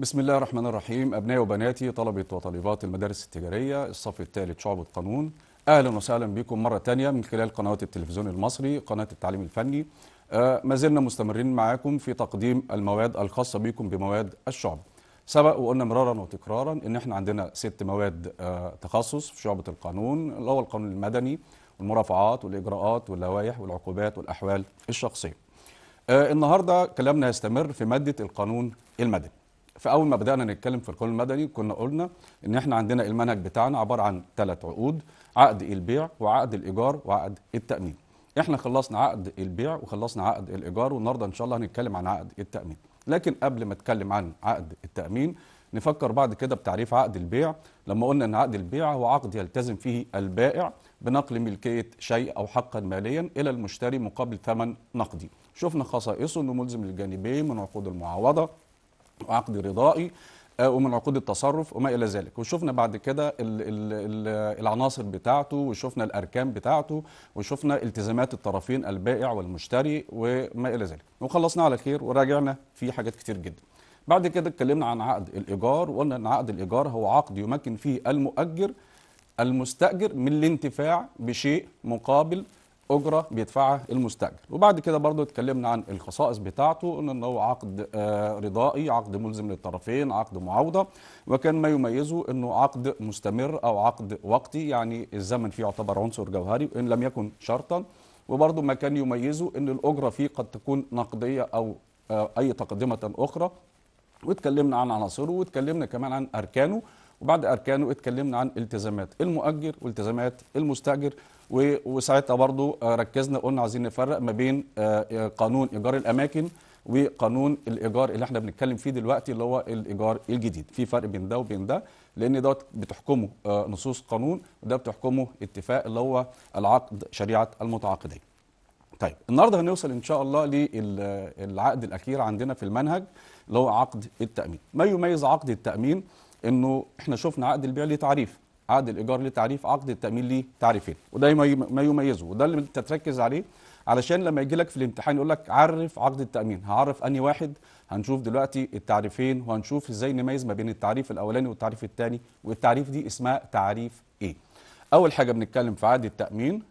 بسم الله الرحمن الرحيم أبنائي وبناتي طلبة وطالبات المدارس التجارية الصف الثالث شعب القانون أهلا وسهلا بكم مرة تانية من خلال قنوات التلفزيون المصري قناة التعليم الفني آه، ما زلنا مستمرين معاكم في تقديم المواد الخاصة بكم بمواد الشعب سبق وقلنا مرارا وتكرارا ان احنا عندنا ست مواد آه، تخصص في شعبة القانون اللي هو القانون المدني والمرافعات والإجراءات واللوائح والعقوبات والأحوال الشخصية آه، النهاردة كلامنا يستمر في مادة القانون المدني في اول ما بدانا نتكلم في القانون المدني كنا قلنا ان احنا عندنا المنهج بتاعنا عباره عن ثلاث عقود عقد البيع وعقد الايجار وعقد التامين احنا خلصنا عقد البيع وخلصنا عقد الايجار والنهارده ان شاء الله هنتكلم عن عقد التامين لكن قبل ما اتكلم عن عقد التامين نفكر بعد كده بتعريف عقد البيع لما قلنا ان عقد البيع هو عقد يلتزم فيه البائع بنقل ملكيه شيء او حقا ماليا الى المشتري مقابل ثمن نقدي شفنا خصائصه انه ملزم للجانبين من عقود المعاوضه وعقد رضائي آه، ومن عقود التصرف وما الى ذلك وشفنا بعد كده العناصر بتاعته وشفنا الاركان بتاعته وشفنا التزامات الطرفين البائع والمشتري وما الى ذلك وخلصنا على خير وراجعنا في حاجات كتير جدا بعد كده اتكلمنا عن عقد الايجار وقلنا ان عقد الايجار هو عقد يمكن فيه المؤجر المستاجر من الانتفاع بشيء مقابل اجره بيدفعها المستاجر وبعد كده برضو اتكلمنا عن الخصائص بتاعته قلنا ان هو عقد آه، رضائي عقد ملزم للطرفين عقد معاوضه وكان ما يميزه انه عقد مستمر او عقد وقتي يعني الزمن فيه يعتبر عنصر جوهري وان لم يكن شرطا وبرضه ما كان يميزه ان الاجره فيه قد تكون نقديه او آه، اي تقدمه اخرى واتكلمنا عن عناصره واتكلمنا كمان عن اركانه وبعد أركانه اتكلمنا عن التزامات المؤجر والتزامات المستأجر وساعتها برضو آه، ركزنا قلنا عايزين نفرق ما بين آه، آه، قانون إيجار الأماكن وقانون الايجار اللي احنا بنتكلم فيه دلوقتي اللي هو الايجار الجديد في فرق بين ده وبين ده لان دوت بتحكمه نصوص قانون وده بتحكمه اتفاق اللي هو العقد شريعه المتعاقدين طيب النهارده هنوصل ان شاء الله للعقد الاخير عندنا في المنهج اللي هو عقد التامين ما يميز عقد التامين انه احنا شفنا عقد البيع ليه تعريف عقد الايجار ليه تعريف عقد التامين ليه تعريفين وده ما يميزه وده اللي انت تركز عليه علشان لما يجي لك في الامتحان يقول لك عرف عقد التامين هعرف اني واحد هنشوف دلوقتي التعريفين وهنشوف ازاي نميز ما بين التعريف الاولاني والتعريف الثاني والتعريف دي اسمها تعريف ايه اول حاجه بنتكلم في عقد التامين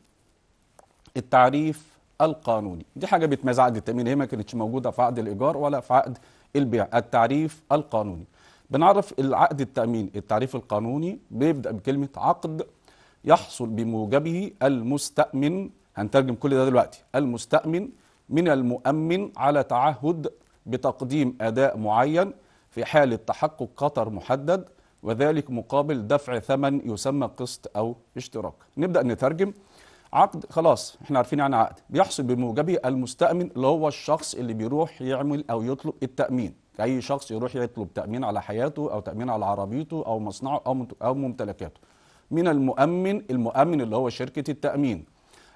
التعريف القانوني دي حاجه بتميز عقد التامين هي ما كانتش موجوده في عقد الايجار ولا في عقد البيع التعريف القانوني بنعرف العقد التأمين التعريف القانوني بيبدأ بكلمة عقد يحصل بموجبه المستأمن هنترجم كل ده دلوقتي المستأمن من المؤمن على تعهد بتقديم أداء معين في حالة تحقق خطر محدد وذلك مقابل دفع ثمن يسمى قسط أو اشتراك نبدأ نترجم عقد خلاص احنا عارفين يعني عقد بيحصل بموجبه المستأمن اللي هو الشخص اللي بيروح يعمل أو يطلب التأمين اي شخص يروح يطلب تامين على حياته او تامين على عربيته او مصنعه او او ممتلكاته من المؤمن المؤمن اللي هو شركه التامين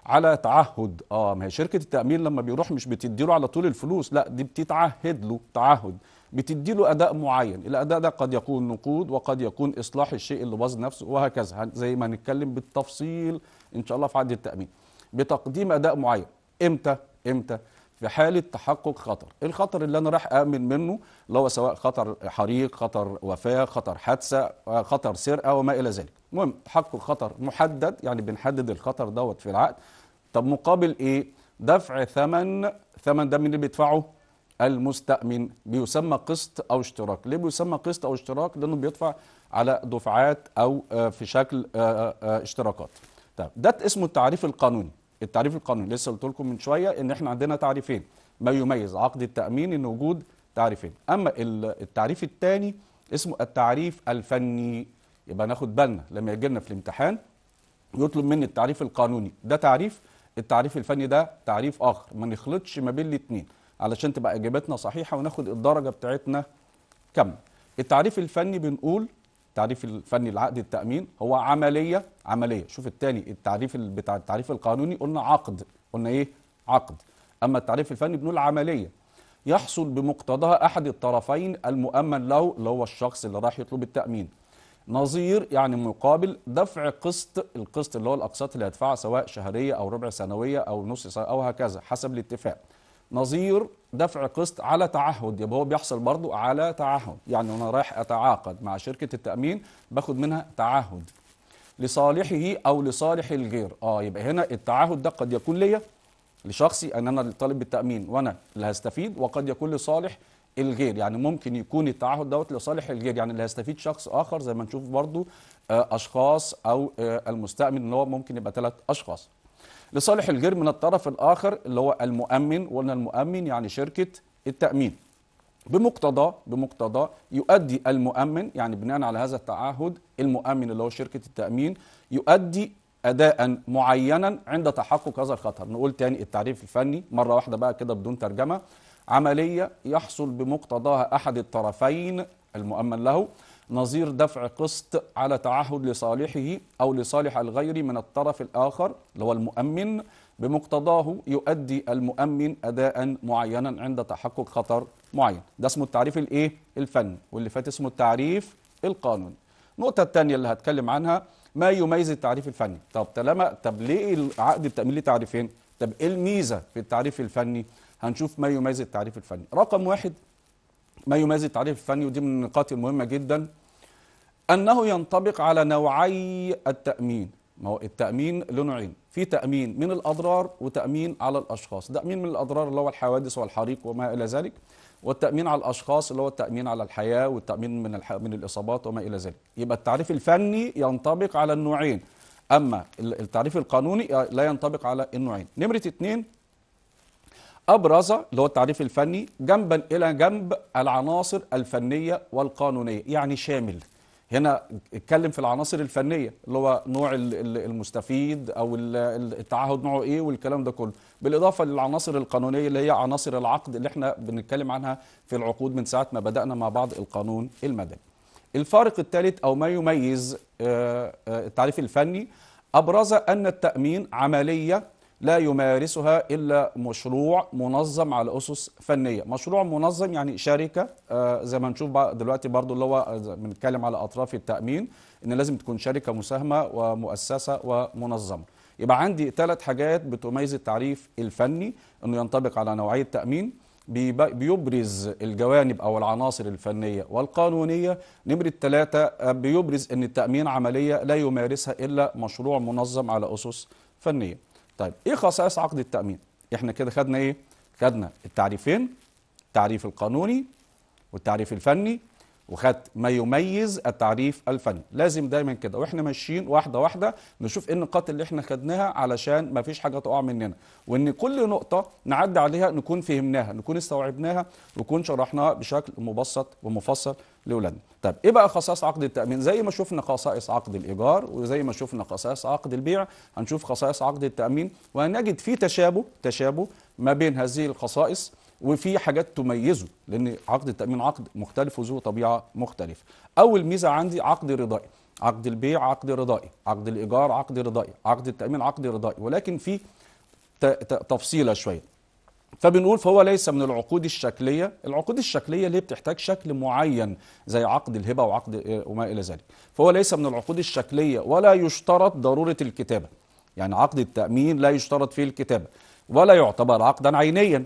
على تعهد اه ما هي شركه التامين لما بيروح مش بتديله على طول الفلوس لا دي بتتعهد له تعهد بتدي له اداء معين الاداء ده قد يكون نقود وقد يكون اصلاح الشيء اللي باظ نفسه وهكذا زي ما هنتكلم بالتفصيل ان شاء الله في عقد التامين بتقديم اداء معين امتى امتى في حالة تحقق خطر الخطر اللي أنا راح أأمن منه اللي هو سواء خطر حريق خطر وفاة خطر حادثة آه، خطر سرقة وما إلى ذلك المهم تحقق خطر محدد يعني بنحدد الخطر دوت في العقد طب مقابل إيه دفع ثمن ثمن ده من اللي بيدفعه المستأمن بيسمى قسط أو اشتراك ليه بيسمى قسط أو اشتراك لأنه بيدفع على دفعات أو آه، في شكل آه، اشتراكات طب ده اسمه التعريف القانوني التعريف القانوني لسه قلت لكم من شويه ان احنا عندنا تعريفين ما يميز عقد التامين ان وجود تعريفين اما التعريف الثاني اسمه التعريف الفني يبقى ناخد بالنا لما يجي لنا في الامتحان يطلب مني التعريف القانوني ده تعريف التعريف الفني ده تعريف اخر ما نخلطش ما بين الاثنين علشان تبقى اجابتنا صحيحه وناخد الدرجه بتاعتنا كامله التعريف الفني بنقول التعريف الفني لعقد التامين هو عمليه عمليه شوف الثاني التعريف بتاع التعريف القانوني قلنا عقد قلنا ايه عقد اما التعريف الفني بنقول عمليه يحصل بمقتضاها احد الطرفين المؤمن له اللي هو الشخص اللي راح يطلب التامين نظير يعني مقابل دفع قسط القسط اللي هو الاقساط اللي هيدفعها سواء شهريه او ربع سنويه او نص سنة او هكذا حسب الاتفاق نظير دفع قسط على تعهد يبقى هو بيحصل برضو على تعهد يعني انا رايح اتعاقد مع شركه التامين باخد منها تعهد لصالحه او لصالح الغير اه يبقى هنا التعهد ده قد يكون ليا لشخصي ان انا اللي طالب بالتامين وانا اللي هستفيد وقد يكون لصالح الغير يعني ممكن يكون التعهد دوت لصالح الغير يعني اللي هيستفيد شخص اخر زي ما نشوف برضو آه، اشخاص او آه، المستأمن اللي هو ممكن يبقى ثلاث اشخاص لصالح الغير من الطرف الاخر اللي هو المؤمن وقلنا المؤمن يعني شركه التامين بمقتضى بمقتضى يؤدي المؤمن يعني بناء على هذا التعهد المؤمن اللي هو شركه التامين يؤدي اداء معينا عند تحقق هذا الخطر نقول تاني التعريف الفني مره واحده بقى كده بدون ترجمه عمليه يحصل بمقتضاها احد الطرفين المؤمن له نظير دفع قسط على تعهد لصالحه أو لصالح الغير من الطرف الآخر اللي هو المؤمن بمقتضاه يؤدي المؤمن أداء معينا عند تحقق خطر معين ده اسمه التعريف الإيه؟ الفني واللي فات اسمه التعريف القانوني النقطة الثانية اللي هتكلم عنها ما يميز التعريف الفني طب طالما طب ليه العقد التأمين ليه تعريفين؟ طب إيه الميزة في التعريف الفني؟ هنشوف ما يميز التعريف الفني رقم واحد ما يميز التعريف الفني ودي من النقاط المهمة جدا أنه ينطبق على نوعي التأمين ما هو التأمين له نوعين في تأمين من الأضرار وتأمين على الأشخاص تأمين من الأضرار اللي هو الحوادث والحريق وما إلى ذلك والتأمين على الأشخاص اللي هو التأمين على الحياة والتأمين من, الح... من الإصابات وما إلى ذلك يبقى التعريف الفني ينطبق على النوعين أما التعريف القانوني لا ينطبق على النوعين نمرة اثنين أبرز اللي هو التعريف الفني جنبا إلى جنب العناصر الفنية والقانونية يعني شامل هنا اتكلم في العناصر الفنيه اللي هو نوع المستفيد او التعهد نوعه ايه والكلام ده كله بالاضافه للعناصر القانونيه اللي هي عناصر العقد اللي احنا بنتكلم عنها في العقود من ساعه ما بدانا مع بعض القانون المدني الفارق الثالث او ما يميز آه، آه، التعريف الفني ابرز ان التامين عمليه لا يمارسها إلا مشروع منظم على أسس فنية مشروع منظم يعني شركة آه، زي ما نشوف دلوقتي برضو اللي هو بنتكلم على أطراف التأمين إن لازم تكون شركة مساهمة ومؤسسة ومنظمة يبقى عندي ثلاث حاجات بتميز التعريف الفني انه ينطبق على نوعيه تامين بيبرز الجوانب او العناصر الفنيه والقانونيه نمره ثلاثه آه، بيبرز ان التامين عمليه لا يمارسها الا مشروع منظم على اسس فنيه طيب ايه خصائص عقد التامين احنا كده خدنا ايه خدنا التعريفين التعريف القانوني والتعريف الفني وخدت ما يميز التعريف الفني لازم دايما كده واحنا ماشيين واحده واحده نشوف ايه النقاط اللي احنا خدناها علشان ما فيش حاجه تقع مننا وان كل نقطه نعدي عليها نكون فهمناها نكون استوعبناها ونكون شرحناها بشكل مبسط ومفصل لاولادنا طب ايه بقى خصائص عقد التامين زي ما شفنا خصائص عقد الايجار وزي ما شفنا خصائص عقد البيع هنشوف خصائص عقد التامين وهنجد في تشابه تشابه ما بين هذه الخصائص وفي حاجات تميزه لان عقد التامين عقد مختلف وذو طبيعه مختلفه اول ميزه عندي عقد رضائي عقد البيع عقد رضائي عقد الايجار عقد رضائي عقد التامين عقد رضائي ولكن في تفصيله شويه فبنقول فهو ليس من العقود الشكليه العقود الشكليه اللي بتحتاج شكل معين زي عقد الهبه وعقد آه، وما الى ذلك فهو ليس من العقود الشكليه ولا يشترط ضروره الكتابه يعني عقد التامين لا يشترط فيه الكتابه ولا يعتبر عقدا عينيا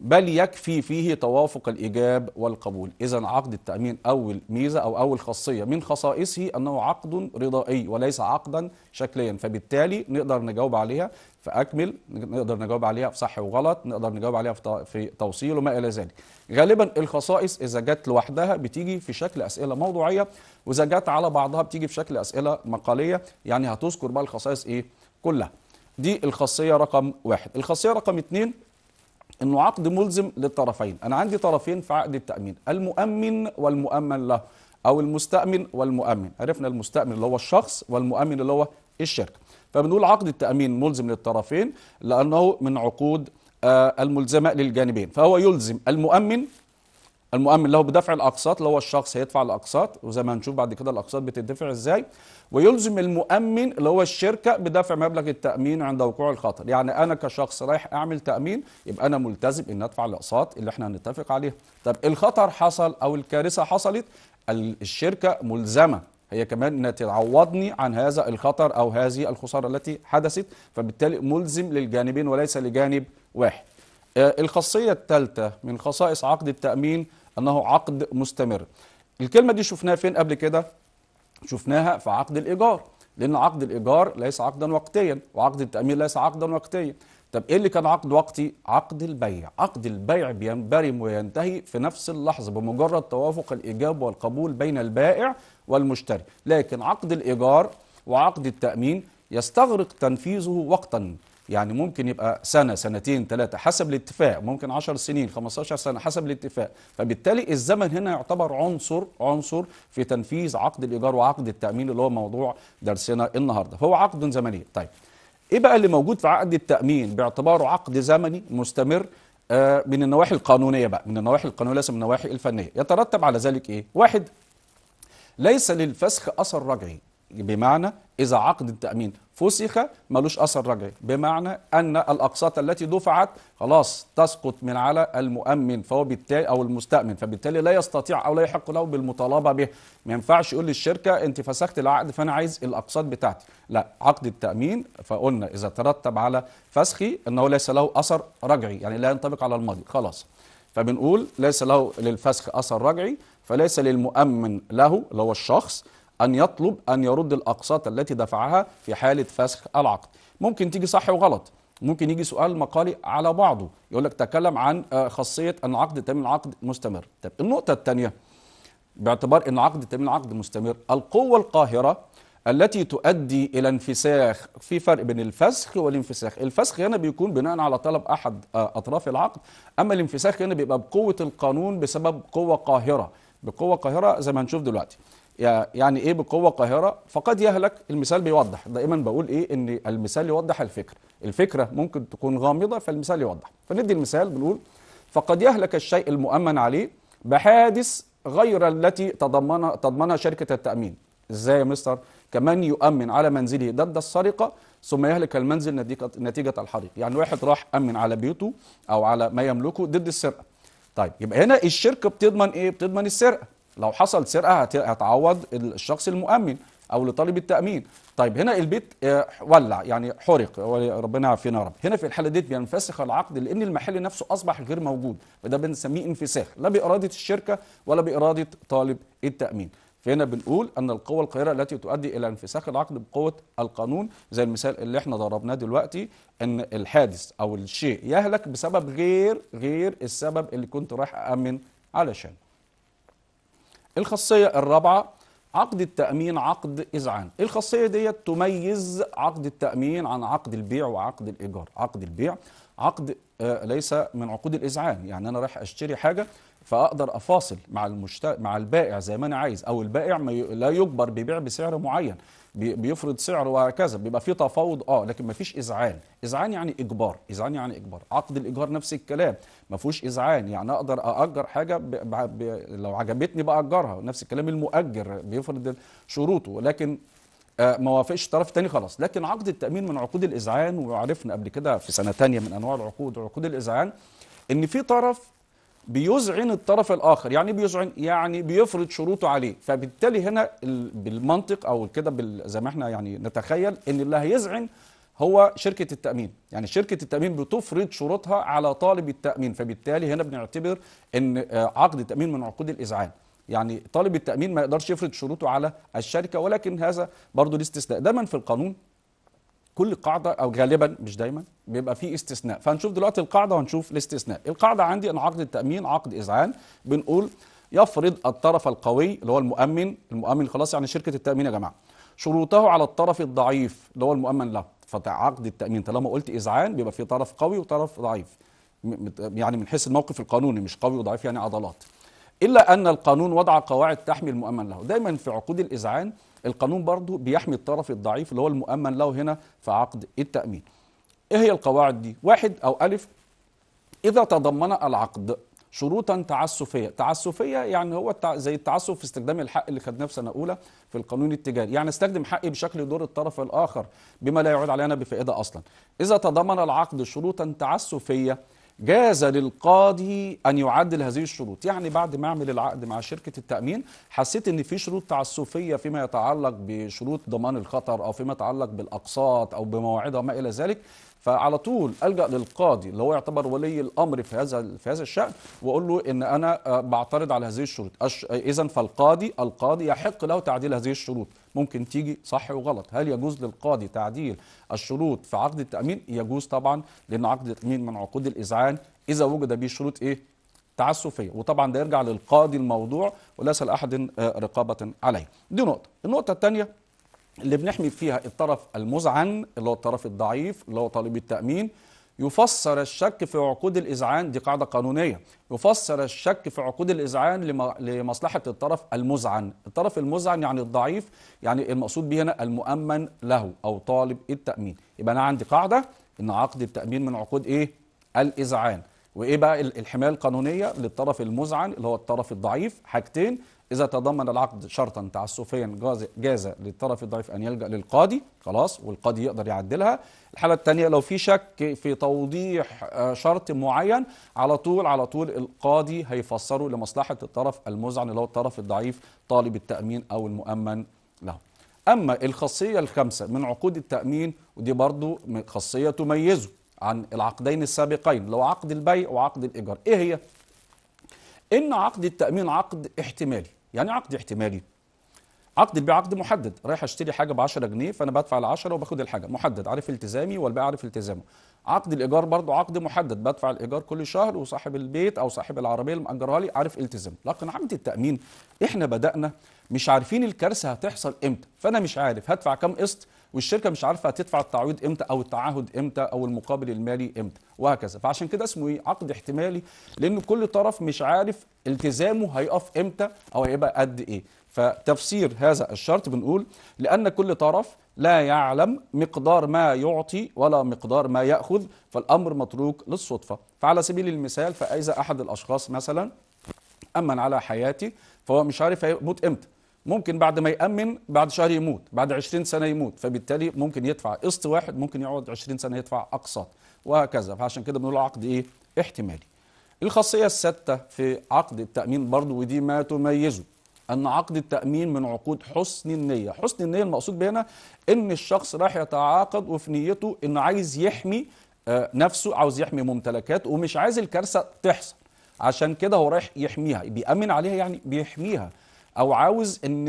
بل يكفي فيه توافق الإيجاب والقبول إذا عقد التأمين أول ميزة أو أول خاصية من خصائصه أنه عقد رضائي وليس عقدا شكليا فبالتالي نقدر نجاوب عليها فأكمل نقدر نجاوب عليها في صح وغلط نقدر نجاوب عليها في توصيل وما إلى ذلك غالبا الخصائص إذا جت لوحدها بتيجي في شكل أسئلة موضوعية وإذا جت على بعضها بتيجي في شكل أسئلة مقالية يعني هتذكر بقى الخصائص إيه كلها دي الخاصية رقم واحد الخاصية رقم اتنين انه عقد ملزم للطرفين انا عندي طرفين في عقد التامين المؤمن والمؤمن له او المستامن والمؤمن عرفنا المستامن اللي هو الشخص والمؤمن اللي هو الشركه فبنقول عقد التامين ملزم للطرفين لانه من عقود آه، الملزمه للجانبين فهو يلزم المؤمن المؤمن له بدفع الاقساط اللي هو الشخص هيدفع الاقساط وزي ما هنشوف بعد كده الاقساط بتدفع ازاي ويلزم المؤمن اللي هو الشركه بدفع مبلغ التامين عند وقوع الخطر يعني انا كشخص رايح اعمل تامين يبقى انا ملتزم ان ادفع الاقساط اللي احنا هنتفق عليها طب الخطر حصل او الكارثه حصلت الشركه ملزمه هي كمان انها تعوضني عن هذا الخطر او هذه الخساره التي حدثت فبالتالي ملزم للجانبين وليس لجانب واحد آه، الخاصية الثالثة من خصائص عقد التأمين أنه عقد مستمر الكلمة دي شفناها فين قبل كده شفناها في عقد الإيجار لأن عقد الإيجار ليس عقدا وقتيا وعقد التأمين ليس عقدا وقتيا طب ايه اللي كان عقد وقتي؟ عقد البيع، عقد البيع بينبرم وينتهي في نفس اللحظه بمجرد توافق الايجاب والقبول بين البائع والمشتري، لكن عقد الايجار وعقد التامين يستغرق تنفيذه وقتا يعني ممكن يبقى سنة سنتين ثلاثة حسب الاتفاق ممكن 10 سنين 15 سنة حسب الاتفاق فبالتالي الزمن هنا يعتبر عنصر عنصر في تنفيذ عقد الإيجار وعقد التأمين اللي هو موضوع درسنا النهاردة فهو عقد زمني طيب إيه بقى اللي موجود في عقد التأمين باعتباره عقد زمني مستمر آه، من النواحي القانونية بقى من النواحي القانونية ليس من النواحي الفنية يترتب على ذلك إيه واحد ليس للفسخ أثر رجعي بمعنى إذا عقد التأمين فسخ ملوش أثر رجعي بمعنى أن الأقساط التي دفعت خلاص تسقط من على المؤمن فهو بالتالي أو المستأمن فبالتالي لا يستطيع أو لا يحق له بالمطالبة به ما ينفعش يقول للشركة أنت فسخت العقد فأنا عايز الأقساط بتاعتي لا عقد التأمين فقلنا إذا ترتب على فسخي أنه ليس له أثر رجعي يعني لا ينطبق على الماضي خلاص فبنقول ليس له للفسخ أثر رجعي فليس للمؤمن له اللي هو الشخص أن يطلب أن يرد الأقساط التي دفعها في حالة فسخ العقد ممكن تيجي صح وغلط ممكن يجي سؤال مقالي على بعضه يقول لك تكلم عن آه، خاصية أن عقد تمن عقد مستمر طب النقطة الثانية باعتبار أن عقد تمن عقد مستمر القوة القاهرة التي تؤدي الى انفساخ في فرق بين الفسخ والانفساخ الفسخ هنا بيكون بناء على طلب احد آه، اطراف العقد اما الانفساخ هنا بيبقى بقوه القانون بسبب قوه قاهره بقوه قاهره زي ما هنشوف دلوقتي يعني ايه بقوه قاهره فقد يهلك المثال بيوضح دائما بقول ايه ان المثال يوضح الفكره الفكره ممكن تكون غامضه فالمثال يوضح فندي المثال بنقول فقد يهلك الشيء المؤمن عليه بحادث غير التي تضمنها تضمنها شركه التامين ازاي يا مستر كمان يؤمن على منزله ضد السرقه ثم يهلك المنزل نتيجه نتيجه الحريق يعني واحد راح امن على بيته او على ما يملكه ضد السرقه طيب يبقى هنا الشركه بتضمن ايه بتضمن السرقه لو حصل سرقه هتعوض الشخص المؤمن او لطالب التامين طيب هنا البيت آه، ولع يعني حرق ربنا يعافينا يا رب هنا في الحاله دي بينفسخ العقد لان المحل نفسه اصبح غير موجود وده بنسميه انفساخ لا باراده الشركه ولا باراده طالب التامين فهنا بنقول ان القوه القاهره التي تؤدي الى انفساخ العقد بقوه القانون زي المثال اللي احنا ضربناه دلوقتي ان الحادث او الشيء يهلك بسبب غير غير السبب اللي كنت رايح اامن علشانه الخاصية الرابعة عقد التأمين عقد إذعان الخاصية دي تميز عقد التأمين عن عقد البيع وعقد الإيجار عقد البيع عقد آه، ليس من عقود الإذعان يعني أنا رايح أشتري حاجة فأقدر أفاصل مع المشت... مع البائع زي ما أنا عايز أو البائع ما ي... لا يجبر ببيع بسعر معين بيفرض سعر وهكذا بيبقى في تفاوض اه لكن ما فيش اذعان اذعان يعني اجبار اذعان يعني اجبار عقد الايجار نفس الكلام ما فيهوش اذعان يعني اقدر ااجر حاجه ب... ب... لو عجبتني باجرها نفس الكلام المؤجر بيفرض شروطه ولكن آه، ما وافقش طرف تاني خلاص لكن عقد التامين من عقود الاذعان وعرفنا قبل كده في سنه تانية من انواع العقود عقود الاذعان ان في طرف بيذعن الطرف الاخر يعني بيذعن يعني بيفرض شروطه عليه فبالتالي هنا بالمنطق او كده زي ما احنا يعني نتخيل ان اللي هيذعن هو شركة التأمين يعني شركة التأمين بتفرض شروطها على طالب التأمين فبالتالي هنا بنعتبر أن آه، عقد التأمين من عقود الإذعان يعني طالب التأمين ما يقدرش يفرض شروطه على الشركة ولكن هذا برضو الاستثناء دايما في القانون كل قاعده او غالبا مش دايما بيبقى فيه استثناء فهنشوف دلوقتي القاعده وهنشوف الاستثناء القاعده عندي ان عقد التامين عقد اذعان بنقول يفرض الطرف القوي اللي هو المؤمن المؤمن خلاص يعني شركه التامين يا جماعه شروطه على الطرف الضعيف اللي هو المؤمن له فعقد التامين طالما قلت اذعان بيبقى في طرف قوي وطرف ضعيف يعني من حيث الموقف القانوني مش قوي وضعيف يعني عضلات الا ان القانون وضع قواعد تحمي المؤمن له دايما في عقود الاذعان القانون برضه بيحمي الطرف الضعيف اللي هو المؤمن له هنا في عقد التأمين ايه هي القواعد دي واحد او ألف إذا تضمن العقد شروطا تعسفية تعسفية يعني هو زي التعسف في استخدام الحق اللي خدناه في سنة أولى في القانون التجاري يعني استخدم حقي بشكل يضر الطرف الآخر بما لا يعود علينا بفائدة أصلا إذا تضمن العقد شروطا تعسفية جاز للقاضي أن يعدل هذه الشروط يعني بعد ما أعمل العقد مع شركة التأمين حسيت أن في شروط تعسفية فيما يتعلق بشروط ضمان الخطر أو فيما يتعلق بالأقساط أو بمواعيد وما إلى ذلك فعلى طول الجا للقاضي اللي هو يعتبر ولي الامر في هذا في هذا الشان واقول له ان انا آه، بعترض على هذه الشروط اذا فالقاضي القاضي يحق له تعديل هذه الشروط ممكن تيجي صح وغلط هل يجوز للقاضي تعديل الشروط في عقد التامين يجوز طبعا لان عقد التامين من عقود الاذعان اذا وجد به شروط ايه تعسفيه وطبعا ده يرجع للقاضي الموضوع وليس لاحد آه، رقابه عليه دي نقطه النقطه الثانيه اللي بنحمي فيها الطرف المذعن اللي هو الطرف الضعيف اللي هو طالب التأمين يفسر الشك في عقود الإذعان دي قاعدة قانونية يفسر الشك في عقود الإذعان لمصلحة الطرف المذعن الطرف المذعن يعني الضعيف يعني المقصود به هنا المؤمن له أو طالب التأمين يبقى أنا عندي قاعدة إن عقد التأمين من عقود إيه؟ الإذعان وإيه بقى الحماية القانونية للطرف المذعن اللي هو الطرف الضعيف حاجتين إذا تضمن العقد شرطا تعسفيا جاز للطرف الضعيف أن يلجأ للقاضي خلاص والقاضي يقدر يعدلها الحالة الثانية لو في شك في توضيح آه، شرط معين على طول على طول القاضي هيفسره لمصلحة الطرف المزعن اللي هو الطرف الضعيف طالب التأمين أو المؤمن له أما الخاصية الخامسة من عقود التأمين ودي برضو خاصية تميزه عن العقدين السابقين لو عقد البيع وعقد الإيجار إيه هي؟ إن عقد التأمين عقد احتمالي يعني عقد احتمالي عقد البيع عقد محدد رايح اشتري حاجه ب 10 جنيه فانا بدفع ال 10 وباخد الحاجه محدد عارف التزامي والبيع عارف التزامه عقد الايجار برضه عقد محدد بدفع الايجار كل شهر وصاحب البيت او صاحب العربيه اللي مأجرها لي عارف التزام لكن عقد التامين احنا بدانا مش عارفين الكارثه هتحصل امتى فانا مش عارف هدفع كام قسط والشركه مش عارفه تدفع التعويض امتى او التعهد امتى او المقابل المالي امتى وهكذا فعشان كده اسمه ايه عقد احتمالي لان كل طرف مش عارف التزامه هيقف امتى او هيبقى قد ايه فتفسير هذا الشرط بنقول لأن كل طرف لا يعلم مقدار ما يعطي ولا مقدار ما يأخذ فالأمر متروك للصدفة فعلى سبيل المثال فإذا أحد الأشخاص مثلا أمن على حياتي فهو مش عارف هيموت إمتى ممكن بعد ما يأمن بعد شهر يموت بعد 20 سنة يموت فبالتالي ممكن يدفع قسط واحد ممكن يقعد 20 سنة يدفع أقساط وهكذا فعشان كده بنقول عقد إيه احتمالي الخاصية السادسة في عقد التأمين برضه ودي ما تميزه أن عقد التأمين من عقود حسن النية حسن النية المقصود بهنا أن الشخص راح يتعاقد وفي نيته أنه عايز يحمي آه، نفسه عاوز يحمي ممتلكاته ومش عايز الكارثة تحصل عشان كده هو رايح يحميها بيأمن عليها يعني بيحميها او عاوز ان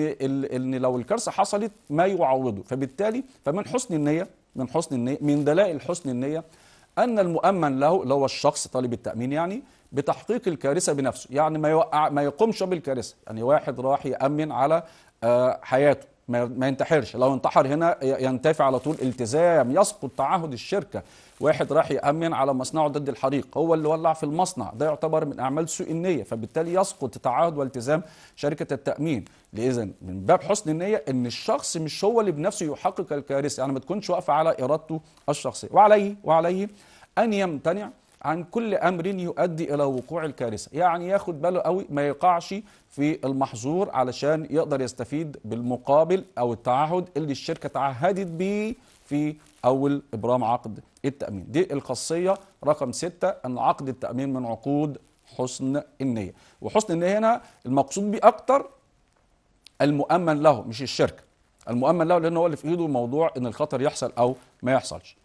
ان لو الكارثه حصلت ما يعوضه فبالتالي فمن حسن النيه من حسن النيه من دلائل حسن النيه ان المؤمن له اللي هو الشخص طالب التامين يعني بتحقيق الكارثه بنفسه يعني ما يوقع ما يقومش بالكارثه يعني واحد راح يامن على آه، حياته ما ينتحرش لو انتحر هنا ينتفي على طول التزام يسقط تعهد الشركه واحد راح يأمن على مصنعه ضد الحريق هو اللي ولع في المصنع ده يعتبر من أعمال سوء النية فبالتالي يسقط تعهد والتزام شركة التأمين لإذا من باب حسن النية إن الشخص مش هو اللي بنفسه يحقق الكارثة يعني ما تكونش واقفة على إرادته الشخصية وعليه وعليه أن يمتنع عن كل امر يؤدي الى وقوع الكارثه يعني ياخد باله قوي ما يقعش في المحظور علشان يقدر يستفيد بالمقابل او التعهد اللي الشركه تعهدت بيه في اول ابرام عقد التأمين دي الخاصية رقم ستة أن عقد التأمين من عقود حسن النية وحسن النية هنا المقصود بيه أكتر المؤمن له مش الشركة المؤمن له لأنه هو اللي في إيده موضوع أن الخطر يحصل أو ما يحصلش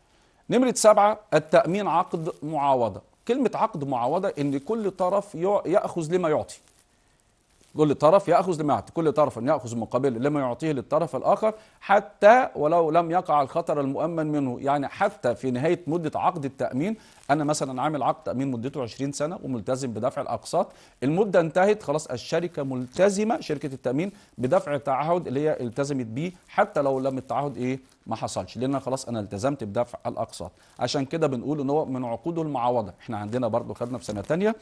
نمرة سبعة التأمين عقد معاوضة كلمة عقد معاوضة أن كل طرف يأخذ لما يعطي كل طرف يأخذ لما يعطي كل طرف يأخذ مقابل لما يعطيه للطرف الآخر حتى ولو لم يقع الخطر المؤمن منه يعني حتى في نهاية مدة عقد التأمين أنا مثلا عامل عقد تأمين مدته 20 سنة وملتزم بدفع الأقساط المدة انتهت خلاص الشركة ملتزمة شركة التأمين بدفع التعهد اللي هي التزمت بيه حتى لو لم التعهد إيه ما حصلش لأن خلاص أنا التزمت بدفع الأقساط عشان كده بنقول إن هو من عقوده المعوضة إحنا عندنا برضو خدنا في سنة ثانيه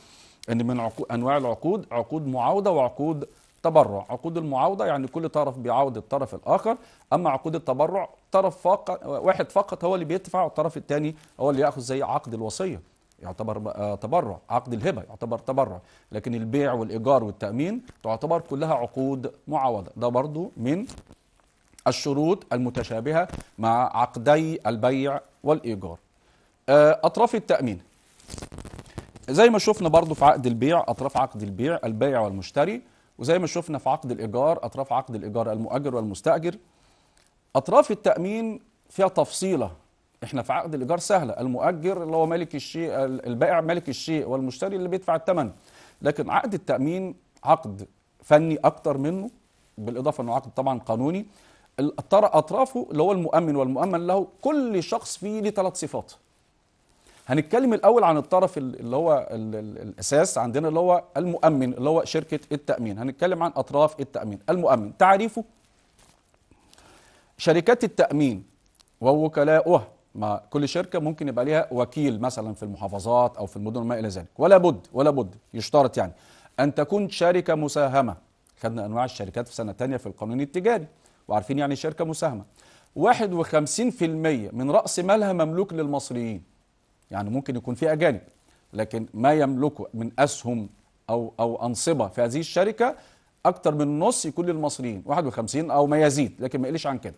ان من انواع العقود عقود معاوده وعقود تبرع عقود المعاوضة يعني كل طرف بيعوض الطرف الآخر أما عقود التبرع طرف فقط واحد فقط هو اللي بيدفع والطرف الثاني هو اللي يأخذ زي عقد الوصية يعتبر آه، تبرع عقد الهبة يعتبر تبرع لكن البيع والإيجار والتأمين تعتبر كلها عقود معاوضة ده برضو من الشروط المتشابهة مع عقدي البيع والإيجار آه، أطراف التأمين زي ما شفنا برضو في عقد البيع أطراف عقد البيع البائع والمشتري وزي ما شفنا في عقد الإيجار أطراف عقد الإيجار المؤجر والمستأجر أطراف التأمين فيها تفصيلة احنا في عقد الإيجار سهلة المؤجر اللي هو مالك الشيء البائع مالك الشيء والمشتري اللي بيدفع الثمن لكن عقد التأمين عقد فني أكتر منه بالإضافة أنه عقد طبعا قانوني أطرافه اللي هو المؤمن والمؤمن له كل شخص فيه ليه ثلاث صفات هنتكلم الاول عن الطرف اللي هو الاساس عندنا اللي هو المؤمن اللي هو شركه التامين هنتكلم عن اطراف التامين المؤمن تعريفه شركات التامين ووكلاؤها ما كل شركه ممكن يبقى ليها وكيل مثلا في المحافظات او في المدن وما الى ذلك ولا بد ولا بد يشترط يعني ان تكون شركه مساهمه خدنا انواع الشركات في سنه ثانيه في القانون التجاري وعارفين يعني شركه مساهمه 51% من راس مالها مملوك للمصريين يعني ممكن يكون في أجانب لكن ما يملكه من أسهم أو أو أنصبة في هذه الشركة أكثر من نص يكون للمصريين 51 أو ما يزيد لكن ما يقلش عن كده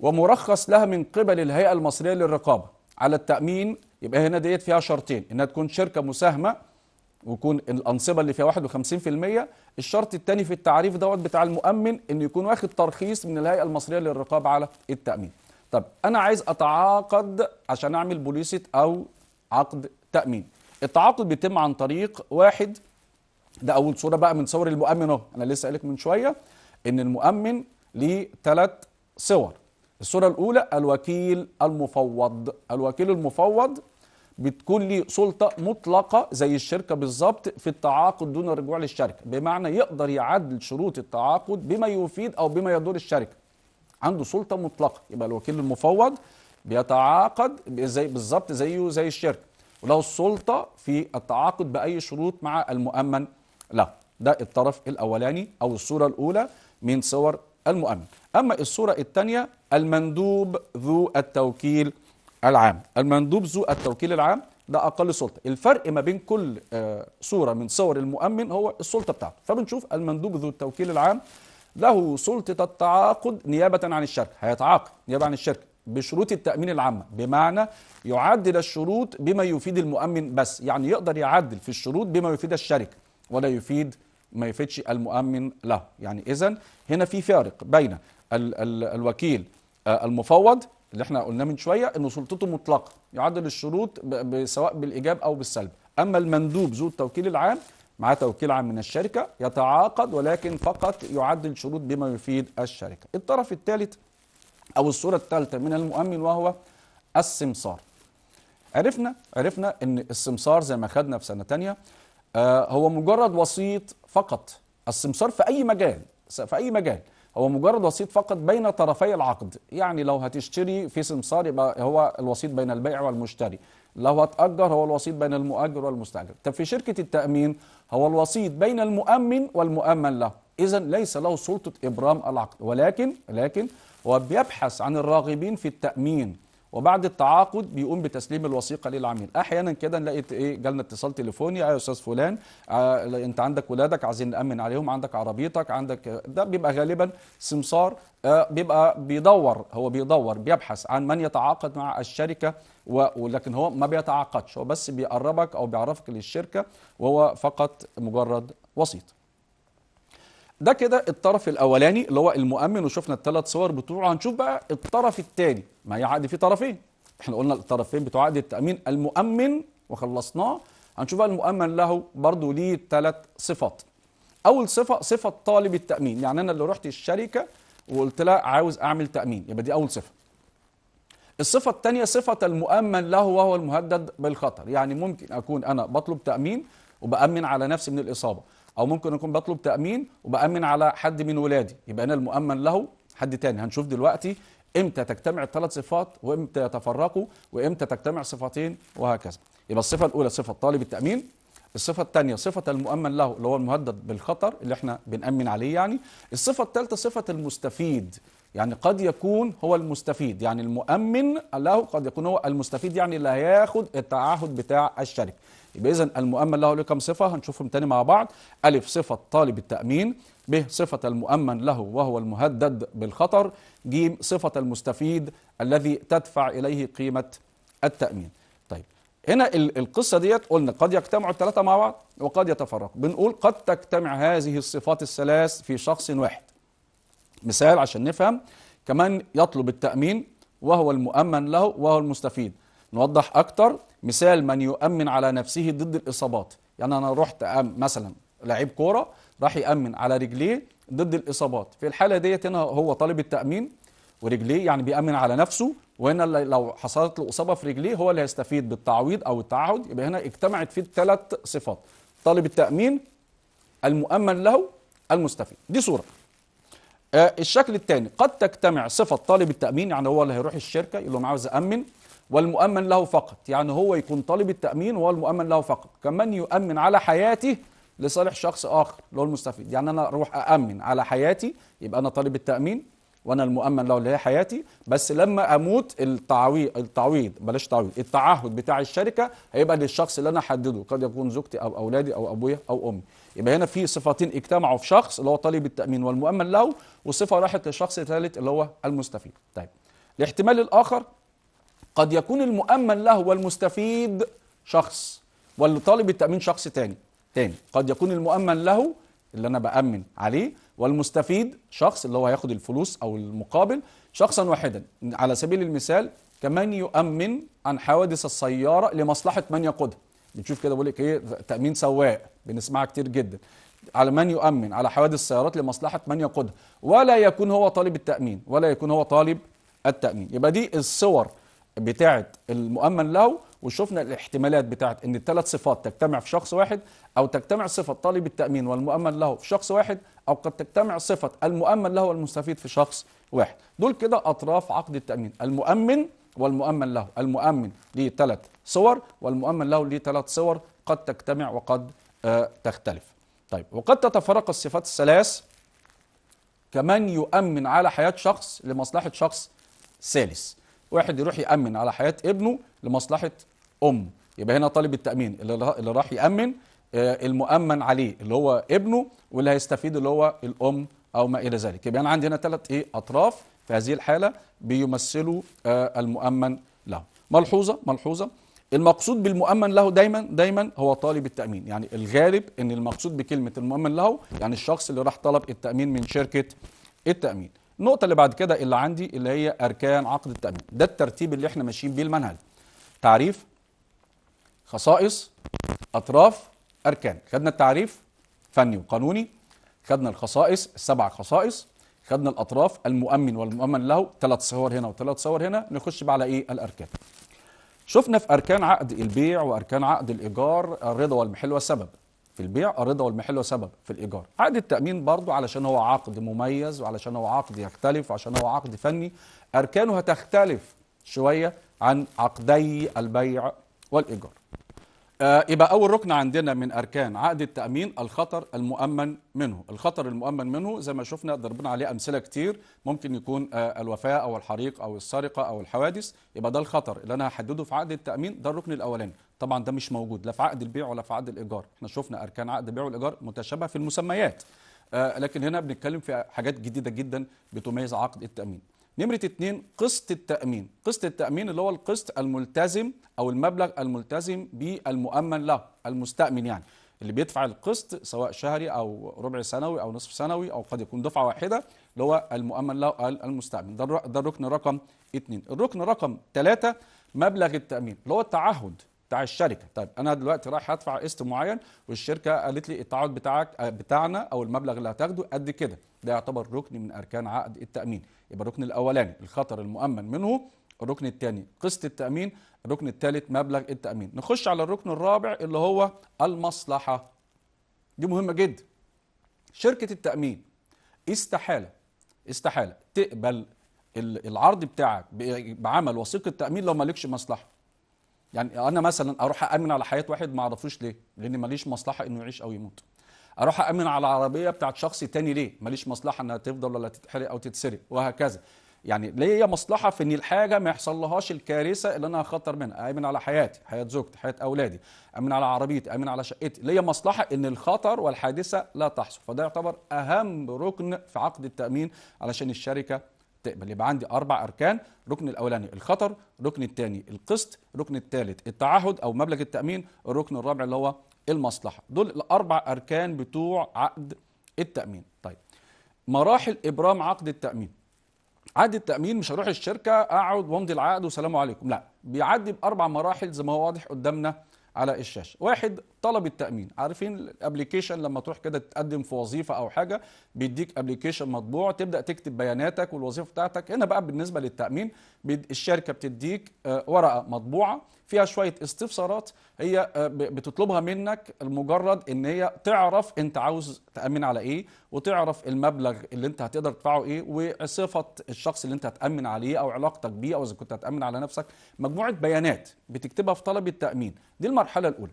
ومرخص لها من قبل الهيئة المصرية للرقابة على التأمين يبقى هنا ديت فيها شرطين إنها تكون شركة مساهمة ويكون الأنصبة اللي فيها 51% الشرط الثاني في التعريف دوت بتاع المؤمن إنه يكون واخد ترخيص من الهيئة المصرية للرقابة على التأمين طب انا عايز اتعاقد عشان اعمل بوليسه او عقد تامين التعاقد بيتم عن طريق واحد ده اول صوره بقى من صور المؤمن اهو انا لسه قالك من شويه ان المؤمن ليه ثلاث صور الصوره الاولى الوكيل المفوض الوكيل المفوض بتكون ليه سلطه مطلقه زي الشركه بالظبط في التعاقد دون الرجوع للشركه بمعنى يقدر يعدل شروط التعاقد بما يفيد او بما يضر الشركه عنده سلطه مطلقه يبقى الوكيل المفوض بيتعاقد زي بالظبط زيه زي الشركه وله السلطه في التعاقد باي شروط مع المؤمن له ده الطرف الاولاني او الصوره الاولى من صور المؤمن اما الصوره الثانيه المندوب ذو التوكيل العام المندوب ذو التوكيل العام ده اقل سلطه الفرق ما بين كل آه، صوره من صور المؤمن هو السلطه بتاعته فبنشوف المندوب ذو التوكيل العام له سلطة التعاقد نيابة عن الشركة هيتعاقد نيابة عن الشركة بشروط التأمين العامة بمعنى يعدل الشروط بما يفيد المؤمن بس يعني يقدر يعدل في الشروط بما يفيد الشركة ولا يفيد ما يفيدش المؤمن له يعني إذا هنا في فارق بين ال ال الوكيل آه، المفوض اللي احنا قلناه من شوية انه سلطته مطلقة يعدل الشروط سواء بالإيجاب أو بالسلب أما المندوب ذو التوكيل العام معاه توكيل عام من الشركة يتعاقد ولكن فقط يعدل شروط بما يفيد الشركة الطرف الثالث أو الصورة الثالثة من المؤمن وهو السمسار عرفنا عرفنا ان السمسار زي ما خدنا في سنه تانية آه هو مجرد وسيط فقط السمسار في اي مجال في اي مجال هو مجرد وسيط فقط بين طرفي العقد يعني لو هتشتري في سمسار يبقى هو الوسيط بين البائع والمشتري لو هتأجر هو الوسيط بين المؤجر والمستأجر طب في شركة التأمين هو الوسيط بين المؤمن والمؤمن له إذا ليس له سلطة إبرام العقد ولكن لكن هو بيبحث عن الراغبين في التأمين وبعد التعاقد بيقوم بتسليم الوثيقه للعميل احيانا كده نلاقي ايه جالنا اتصال تليفوني أيوة يا استاذ فلان آه انت عندك ولادك عايزين نامن عليهم عندك عربيتك عندك ده بيبقى غالبا سمسار آه بيبقى بيدور هو بيدور بيبحث عن من يتعاقد مع الشركه ولكن هو ما بيتعاقدش هو بس بيقربك او بيعرفك للشركه وهو فقط مجرد وسيط ده كده الطرف الاولاني اللي هو المؤمن وشفنا الثلاث صور بتوعه هنشوف بقى الطرف الثاني ما هي عقد فيه طرفين احنا قلنا الطرفين بتوع عقد التامين المؤمن وخلصناه هنشوف بقى المؤمن له برضه ليه ثلاث صفات اول صفه صفه طالب التامين يعني انا اللي رحت الشركه وقلت لها عاوز اعمل تامين يبقى دي اول صفه الصفه الثانيه صفه المؤمن له وهو المهدد بالخطر يعني ممكن اكون انا بطلب تامين وبامن على نفسي من الاصابه او ممكن اكون بطلب تامين وبامن على حد من ولادي يبقى انا المؤمن له حد تاني هنشوف دلوقتي امتى تجتمع الثلاث صفات وامتى يتفرقوا وامتى تجتمع صفتين وهكذا يبقى الصفه الاولى صفه طالب التامين الصفة الثانية صفة المؤمن له اللي هو المهدد بالخطر اللي احنا بنأمن عليه يعني الصفة الثالثة صفة المستفيد يعني قد يكون هو المستفيد يعني المؤمن له قد يكون هو المستفيد يعني اللي هياخد التعهد بتاع الشركة يبقى اذا المؤمن له كم صفه هنشوفهم تاني مع بعض الف صفه طالب التامين ب صفه المؤمن له وهو المهدد بالخطر ج صفه المستفيد الذي تدفع اليه قيمه التامين طيب هنا القصه ديت قلنا قد يجتمع الثلاثه مع بعض وقد يتفرق بنقول قد تجتمع هذه الصفات الثلاث في شخص واحد مثال عشان نفهم كمان يطلب التامين وهو المؤمن له وهو المستفيد نوضح اكتر مثال من يؤمن على نفسه ضد الإصابات يعني أنا رحت مثلا لعيب كورة راح يأمن على رجليه ضد الإصابات في الحالة ديت هنا هو طالب التأمين ورجليه يعني بيأمن على نفسه وهنا لو حصلت له إصابة في رجليه هو اللي هيستفيد بالتعويض أو التعهد يبقى هنا اجتمعت فيه الثلاث صفات طالب التأمين المؤمن له المستفيد دي صورة آه، الشكل الثاني قد تجتمع صفة طالب التأمين يعني هو اللي هيروح الشركة يقول لهم عاوز أأمن والمؤمن له فقط يعني هو يكون طالب التأمين وهو المؤمن له فقط كمن يؤمن على حياته لصالح شخص آخر اللي هو المستفيد يعني أنا أروح أأمن على حياتي يبقى أنا طالب التأمين وأنا المؤمن له اللي هي حياتي بس لما أموت التعويض التعويض بلاش تعويض التعهد بتاع الشركة هيبقى للشخص اللي أنا حدده قد يكون زوجتي أو أولادي أو أبويا أو أمي يبقى هنا في صفتين اجتمعوا في شخص اللي هو طالب التأمين والمؤمن له وصفة راحت للشخص الثالث اللي هو المستفيد طيب الاحتمال الآخر قد يكون المؤمن له والمستفيد شخص واللي طالب التامين شخص تاني تاني قد يكون المؤمن له اللي انا بامن عليه والمستفيد شخص اللي هو هياخد الفلوس او المقابل شخصا واحدا على سبيل المثال كمن يؤمن عن حوادث السياره لمصلحه من يقودها بنشوف كده بقول لك ايه تامين سواق بنسمعها كتير جدا على من يؤمن على حوادث السيارات لمصلحه من يقودها ولا يكون هو طالب التامين ولا يكون هو طالب التامين يبقى دي الصور بتاعه المؤمن له وشفنا الاحتمالات بتاعه ان الثلاث صفات تجتمع في شخص واحد او تجتمع صفه طالب التامين والمؤمن له في شخص واحد او قد تجتمع صفه المؤمن له والمستفيد في شخص واحد دول كده اطراف عقد التامين المؤمن والمؤمن له المؤمن ليه ثلاث صور والمؤمن له ليه ثلاث صور قد تجتمع وقد آه، تختلف طيب وقد تتفرق الصفات الثلاث كمن يؤمن على حياة شخص لمصلحة شخص ثالث واحد يروح يامن على حياه ابنه لمصلحه امه يبقى هنا طالب التامين اللي راح يامن آه، المؤمن عليه اللي هو ابنه واللي هيستفيد اللي هو الام او ما الى ذلك يبقى انا عندي هنا ثلاث ايه اطراف في هذه الحاله بيمثلوا آه، المؤمن له ملحوظه ملحوظه المقصود بالمؤمن له دايما دايما هو طالب التامين يعني الغالب ان المقصود بكلمه المؤمن له يعني الشخص اللي راح طلب التامين من شركه التامين النقطة اللي بعد كده اللي عندي اللي هي أركان عقد التأمين ده الترتيب اللي احنا ماشيين بيه المنهج تعريف خصائص أطراف أركان خدنا التعريف فني وقانوني خدنا الخصائص السبع خصائص خدنا الأطراف المؤمن والمؤمن له ثلاث صور هنا وثلاث صور هنا نخش بقى على إيه الأركان شفنا في أركان عقد البيع وأركان عقد الإيجار الرضا والمحل والسبب في البيع الرضا والمحل وسبب في الايجار عقد التامين برضو علشان هو عقد مميز وعلشان هو عقد يختلف وعشان هو عقد فني اركانه هتختلف شويه عن عقدي البيع والايجار آه يبقى اول ركن عندنا من اركان عقد التامين الخطر المؤمن منه الخطر المؤمن منه زي ما شفنا ضربنا عليه امثله كتير ممكن يكون آه الوفاه او الحريق او السرقه او الحوادث يبقى ده الخطر اللي انا هحدده في عقد التامين ده الركن الاولاني طبعا ده مش موجود لا في عقد البيع ولا في عقد الايجار احنا شفنا اركان عقد البيع والايجار متشابهه في المسميات آه، لكن هنا بنتكلم في حاجات جديده جدا بتميز عقد التامين نمره اتنين قسط التامين قسط التامين اللي هو القسط الملتزم او المبلغ الملتزم بالمؤمن له المستامن يعني اللي بيدفع القسط سواء شهري او ربع سنوي او نصف سنوي او قد يكون دفعه واحده اللي هو المؤمن له المستأمن ده الركن رقم اثنين الركن رقم ثلاثة مبلغ التأمين اللي هو التعهد بتاع الشركه طيب انا دلوقتي رايح ادفع قسط معين والشركه قالت لي التعاقد بتاعك آه، بتاعنا او المبلغ اللي هتاخده قد كده ده يعتبر ركن من اركان عقد التامين يبقى الركن الاولاني الخطر المؤمن منه الركن الثاني قسط التامين الركن الثالث مبلغ التامين نخش على الركن الرابع اللي هو المصلحه دي مهمه جدا شركه التامين استحاله استحاله تقبل العرض بتاعك بعمل وثيقه تامين لو مالكش مصلحه يعني انا مثلا اروح امن على حياه واحد ما اعرفوش ليه لان ماليش مصلحه انه يعيش او يموت اروح امن على العربيه بتاعت شخص تاني ليه ماليش مصلحه انها تفضل ولا تتحرق او تتسرق وهكذا يعني ليا مصلحه في ان الحاجه ما يحصلهاش الكارثه اللي انا هخطر منها امن على حياتي حياه زوجتي حياه اولادي امن على عربيتي امن على شقتي ليا مصلحه ان الخطر والحادثه لا تحصل فده يعتبر اهم ركن في عقد التامين علشان الشركه تقبل يبقى عندي اربع اركان الركن الاولاني الخطر الركن الثاني القسط الركن الثالث التعهد او مبلغ التامين الركن الرابع اللي هو المصلحه دول الاربع اركان بتوع عقد التامين طيب مراحل ابرام عقد التامين عقد التامين مش هروح الشركه اقعد وامضي العقد وسلام عليكم لا بيعدي باربع مراحل زي ما هو واضح قدامنا على الشاشه واحد طلب التامين عارفين الابلكيشن لما تروح كده تقدم في وظيفه او حاجه بيديك ابلكيشن مطبوع تبدا تكتب بياناتك والوظيفه بتاعتك هنا بقى بالنسبه للتامين الشركه بتديك آه، ورقه مطبوعه فيها شويه استفسارات هي آه، بتطلبها منك لمجرد ان هي تعرف انت عاوز تامن على ايه وتعرف المبلغ اللي انت هتقدر تدفعه ايه وصفه الشخص اللي انت هتامن عليه او علاقتك بيه او اذا كنت هتامن على نفسك مجموعه بيانات بتكتبها في طلب التامين دي المرحله الاولى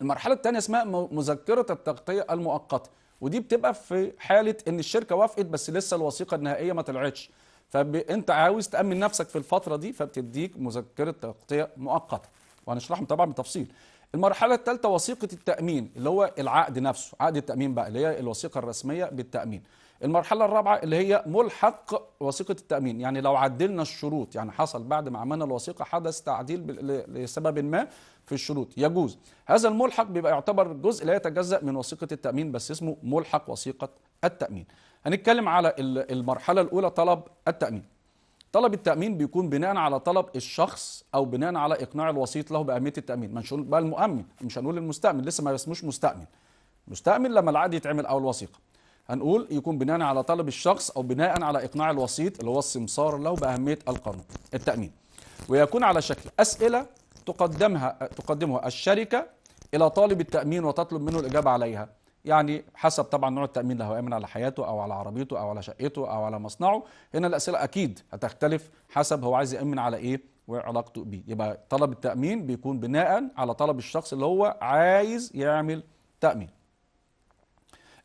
المرحله الثانيه اسمها مذكره التغطيه المؤقته ودي بتبقى في حاله ان الشركه وافقت بس لسه الوثيقه النهائيه ما طلعتش فانت عاوز تامن نفسك في الفتره دي فبتديك مذكره تغطيه مؤقته وهنشرحهم طبعا بالتفصيل المرحله الثالثه وثيقه التامين اللي هو العقد نفسه عقد التامين بقى اللي هي الوثيقه الرسميه بالتامين المرحله الرابعه اللي هي ملحق وثيقه التامين يعني لو عدلنا الشروط يعني حصل بعد ما عملنا الوثيقه حدث تعديل لسبب ما في الشروط يجوز هذا الملحق بيبقى يعتبر جزء لا يتجزأ من وثيقة التأمين بس اسمه ملحق وثيقة التأمين هنتكلم على المرحلة الأولى طلب التأمين طلب التأمين بيكون بناء على طلب الشخص أو بناء على إقناع الوسيط له بأهمية التأمين مش هنقول بقى المؤمن مش هنقول المستأمن لسه ما اسموش مستأمن مستأمن لما العقد يتعمل أو الوثيقة هنقول يكون بناء على طلب الشخص أو بناء على إقناع الوسيط اللي هو السمسار له بأهمية القانون التأمين ويكون على شكل أسئلة تقدمها تقدمها الشركة إلى طالب التأمين وتطلب منه الإجابة عليها يعني حسب طبعا نوع التأمين له أمن على حياته أو على عربيته أو على شقته أو على مصنعه هنا الأسئلة أكيد هتختلف حسب هو عايز يأمن على إيه وعلاقته بيه يبقى طلب التأمين بيكون بناء على طلب الشخص اللي هو عايز يعمل تأمين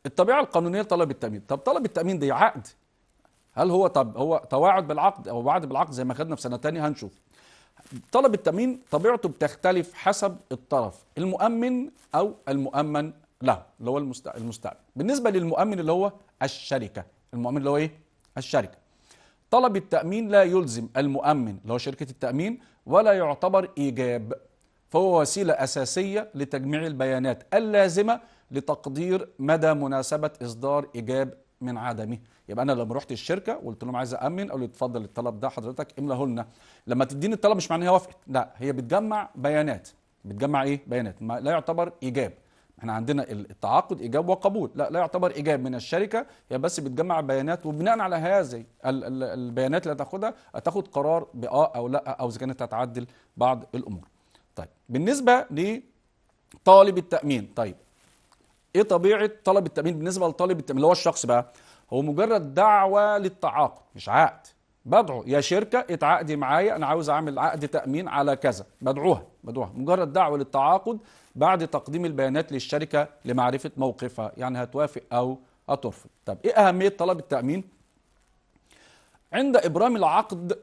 الطبيعة القانونية لطلب التأمين طب طلب التأمين ده عقد هل هو طب هو تواعد بالعقد أو وعد بالعقد زي ما خدنا في سنة تانية هنشوف طلب التامين طبيعته بتختلف حسب الطرف المؤمن او المؤمن له اللي هو المستأمن بالنسبه للمؤمن اللي هو الشركه المؤمن اللي هو ايه الشركه طلب التامين لا يلزم المؤمن اللي هو شركه التامين ولا يعتبر ايجاب فهو وسيله اساسيه لتجميع البيانات اللازمه لتقدير مدى مناسبه اصدار ايجاب من عدمه يبقى انا لما رحت الشركه وقلت لهم عايز امن قالوا لي اتفضل الطلب ده حضرتك املاه لنا لما تديني الطلب مش هي وافقت لا هي بتجمع بيانات بتجمع ايه بيانات ما لا يعتبر ايجاب احنا عندنا التعاقد ايجاب وقبول لا لا يعتبر ايجاب من الشركه هي بس بتجمع بيانات وبناء على هذه البيانات اللي تاخدها تاخد قرار باه او لا او اذا كانت هتعدل بعض الامور طيب بالنسبه لطالب التامين طيب ايه طبيعه طلب التامين بالنسبه لطالب التامين اللي هو الشخص بقى هو مجرد دعوه للتعاقد مش عقد بدعو يا شركه اتعاقدي معايا انا عاوز اعمل عقد تامين على كذا بدعوها بدعوها مجرد دعوه للتعاقد بعد تقديم البيانات للشركه لمعرفه موقفها يعني هتوافق او هترفض طب ايه اهميه طلب التامين عند ابرام العقد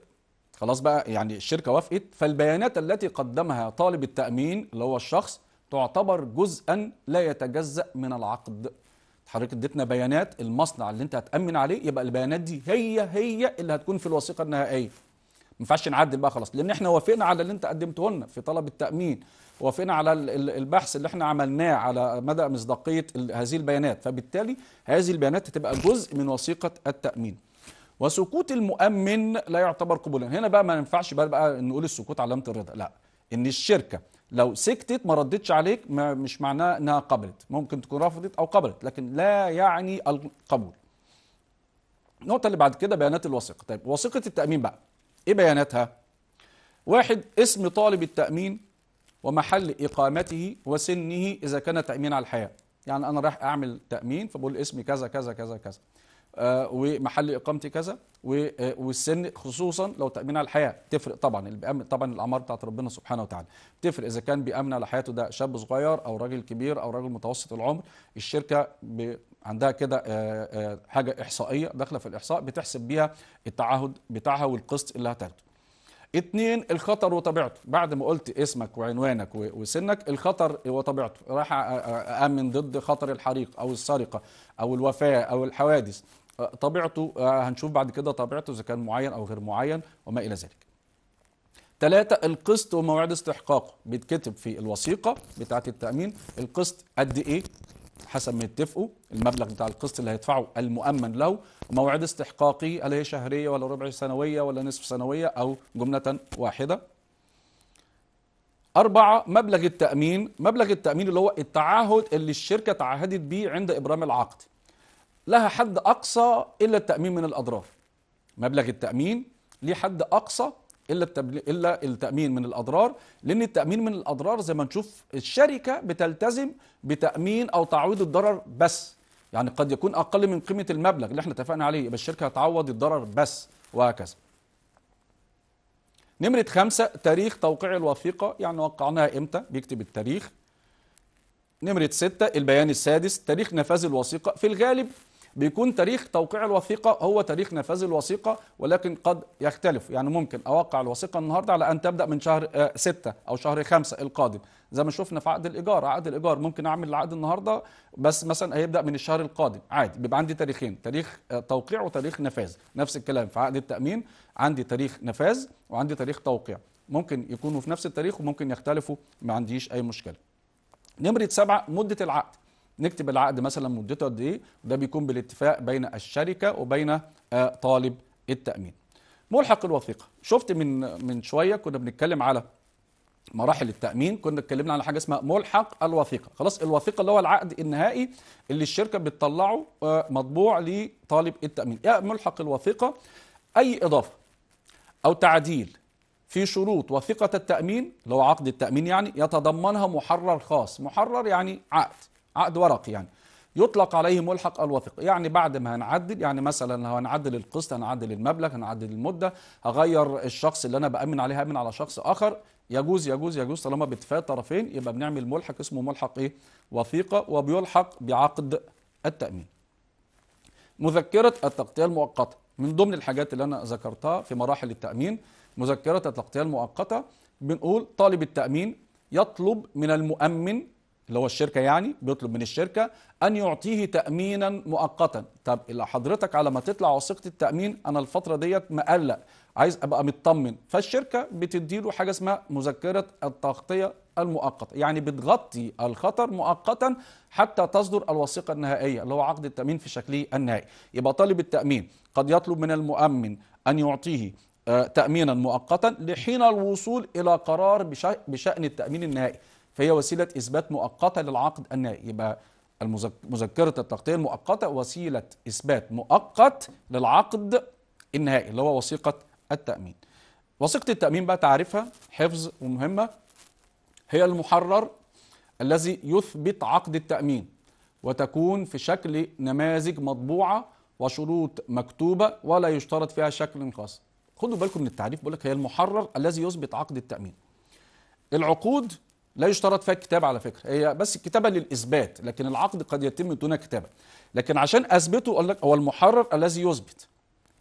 خلاص بقى يعني الشركه وافقت فالبيانات التي قدمها طالب التامين اللي هو الشخص تعتبر جزءا لا يتجزأ من العقد حضرتك اديتنا بيانات المصنع اللي انت هتأمن عليه يبقى البيانات دي هي هي اللي هتكون في الوثيقة النهائية ما ينفعش نعدل بقى خلاص لان احنا وافقنا على اللي انت قدمته لنا في طلب التأمين وافقنا على البحث اللي احنا عملناه على مدى مصداقية هذه البيانات فبالتالي هذه البيانات هتبقى جزء من وثيقة التأمين وسكوت المؤمن لا يعتبر قبولا هنا بقى ما ينفعش بقى, بقى نقول السكوت علامة الرضا لا ان الشركة لو سكتت ما ردتش عليك ما مش معناه انها قبلت ممكن تكون رفضت او قبلت لكن لا يعني القبول النقطه اللي بعد كده بيانات الوثيقه طيب وثيقه التامين بقى ايه بياناتها واحد اسم طالب التامين ومحل اقامته وسنه اذا كان تامين على الحياه يعني انا رايح اعمل تامين فبقول اسمي كذا كذا كذا كذا آه، ومحل اقامتي كذا آه، والسن خصوصا لو تامين على الحياه تفرق طبعا اللي بيأمن طبعا الاعمار بتاعت ربنا سبحانه وتعالى تفرق اذا كان بيامن على حياته ده شاب صغير او راجل كبير او راجل متوسط العمر الشركه ب... عندها كده آه، حاجه احصائيه داخله في الاحصاء بتحسب بيها التعهد بتاعها والقسط اللي هتاخده اتنين الخطر وطبيعته بعد ما قلت اسمك وعنوانك وسنك الخطر وطبيعته راح أأمن ضد خطر الحريق أو السرقة أو الوفاة أو الحوادث آه، طبيعته آه، هنشوف بعد كده طبيعته اذا كان معين او غير معين وما الى ذلك ثلاثة القسط وموعد استحقاقه بيتكتب في الوثيقة بتاعة التأمين القسط قد إيه حسب ما يتفقوا المبلغ بتاع القسط اللي هيدفعه المؤمن له موعد استحقاقي هل هي شهرية ولا ربع سنوية ولا نصف سنوية أو جملة واحدة أربعة مبلغ التأمين مبلغ التأمين اللي هو التعهد اللي الشركة تعهدت بيه عند إبرام العقد لها حد أقصى إلا التأمين من الأضرار مبلغ التأمين ليه حد أقصى إلا إلا التأمين من الأضرار لأن التأمين من الأضرار زي ما نشوف الشركة بتلتزم بتأمين أو تعويض الضرر بس يعني قد يكون أقل من قيمة المبلغ اللي احنا اتفقنا عليه يبقى الشركة هتعوض الضرر بس وهكذا نمرة خمسة تاريخ توقيع الوثيقة يعني وقعناها إمتى بيكتب التاريخ نمرة ستة البيان السادس تاريخ نفاذ الوثيقة في الغالب بيكون تاريخ توقيع الوثيقه هو تاريخ نفاذ الوثيقه ولكن قد يختلف يعني ممكن اوقع الوثيقه النهارده على ان تبدا من شهر 6 آه، او شهر 5 القادم زي ما شفنا في عقد الايجار عقد الايجار ممكن اعمل العقد النهارده بس مثلا هيبدا من الشهر القادم عادي بيبقى عندي تاريخين تاريخ آه، توقيع وتاريخ نفاذ نفس الكلام في عقد التامين عندي تاريخ نفاذ وعندي تاريخ توقيع ممكن يكونوا في نفس التاريخ وممكن يختلفوا ما عنديش اي مشكله نمرة سبعة مدة العقد نكتب العقد مثلا مدته قد ايه وده بيكون بالاتفاق بين الشركه وبين آه، طالب التامين ملحق الوثيقه شفت من من شويه كنا بنتكلم على مراحل التامين كنا اتكلمنا على حاجه اسمها ملحق الوثيقه خلاص الوثيقه اللي هو العقد النهائي اللي الشركه بتطلعه آه، مطبوع لطالب التامين يا ملحق الوثيقه اي اضافه او تعديل في شروط وثيقه التامين اللي هو عقد التامين يعني يتضمنها محرر خاص محرر يعني عقد عقد ورقي يعني يطلق عليه ملحق الوثيق يعني بعد ما هنعدل يعني مثلا لو هنعدل القسط هنعدل المبلغ هنعدل المده هغير الشخص اللي انا بامن عليه هامن على شخص اخر يجوز يجوز يجوز طالما باتفاق طرفين يبقى بنعمل ملحق اسمه ملحق ايه وثيقه وبيلحق بعقد التامين مذكره التغطيه المؤقته من ضمن الحاجات اللي انا ذكرتها في مراحل التامين مذكره التغطيه المؤقته بنقول طالب التامين يطلب من المؤمن اللي هو الشركة يعني بيطلب من الشركة أن يعطيه تأمينا مؤقتا طب اللي حضرتك على ما تطلع وثيقة التأمين أنا الفترة ديت مقلق عايز أبقى مطمن فالشركة بتدي له حاجة اسمها مذكرة التغطية المؤقتة يعني بتغطي الخطر مؤقتا حتى تصدر الوثيقة النهائية اللي هو عقد التأمين في شكله النهائي يبقى طالب التأمين قد يطلب من المؤمن أن يعطيه آه، تأمينا مؤقتا لحين الوصول إلى قرار بشأن التأمين النهائي هي وسيله اثبات مؤقته للعقد النهائي يبقى مذكره التغطيه المؤقته وسيله اثبات مؤقت للعقد النهائي اللي هو وثيقه التامين وثيقه التامين بقى تعريفها حفظ ومهمه هي المحرر الذي يثبت عقد التامين وتكون في شكل نماذج مطبوعه وشروط مكتوبه ولا يشترط فيها شكل خاص خدوا بالكم من التعريف بقول لك هي المحرر الذي يثبت عقد التامين العقود لا يشترط فيها الكتابة على فكرة هي بس الكتابة للإثبات لكن العقد قد يتم دون كتابة لكن عشان أثبته قال لك هو المحرر الذي يثبت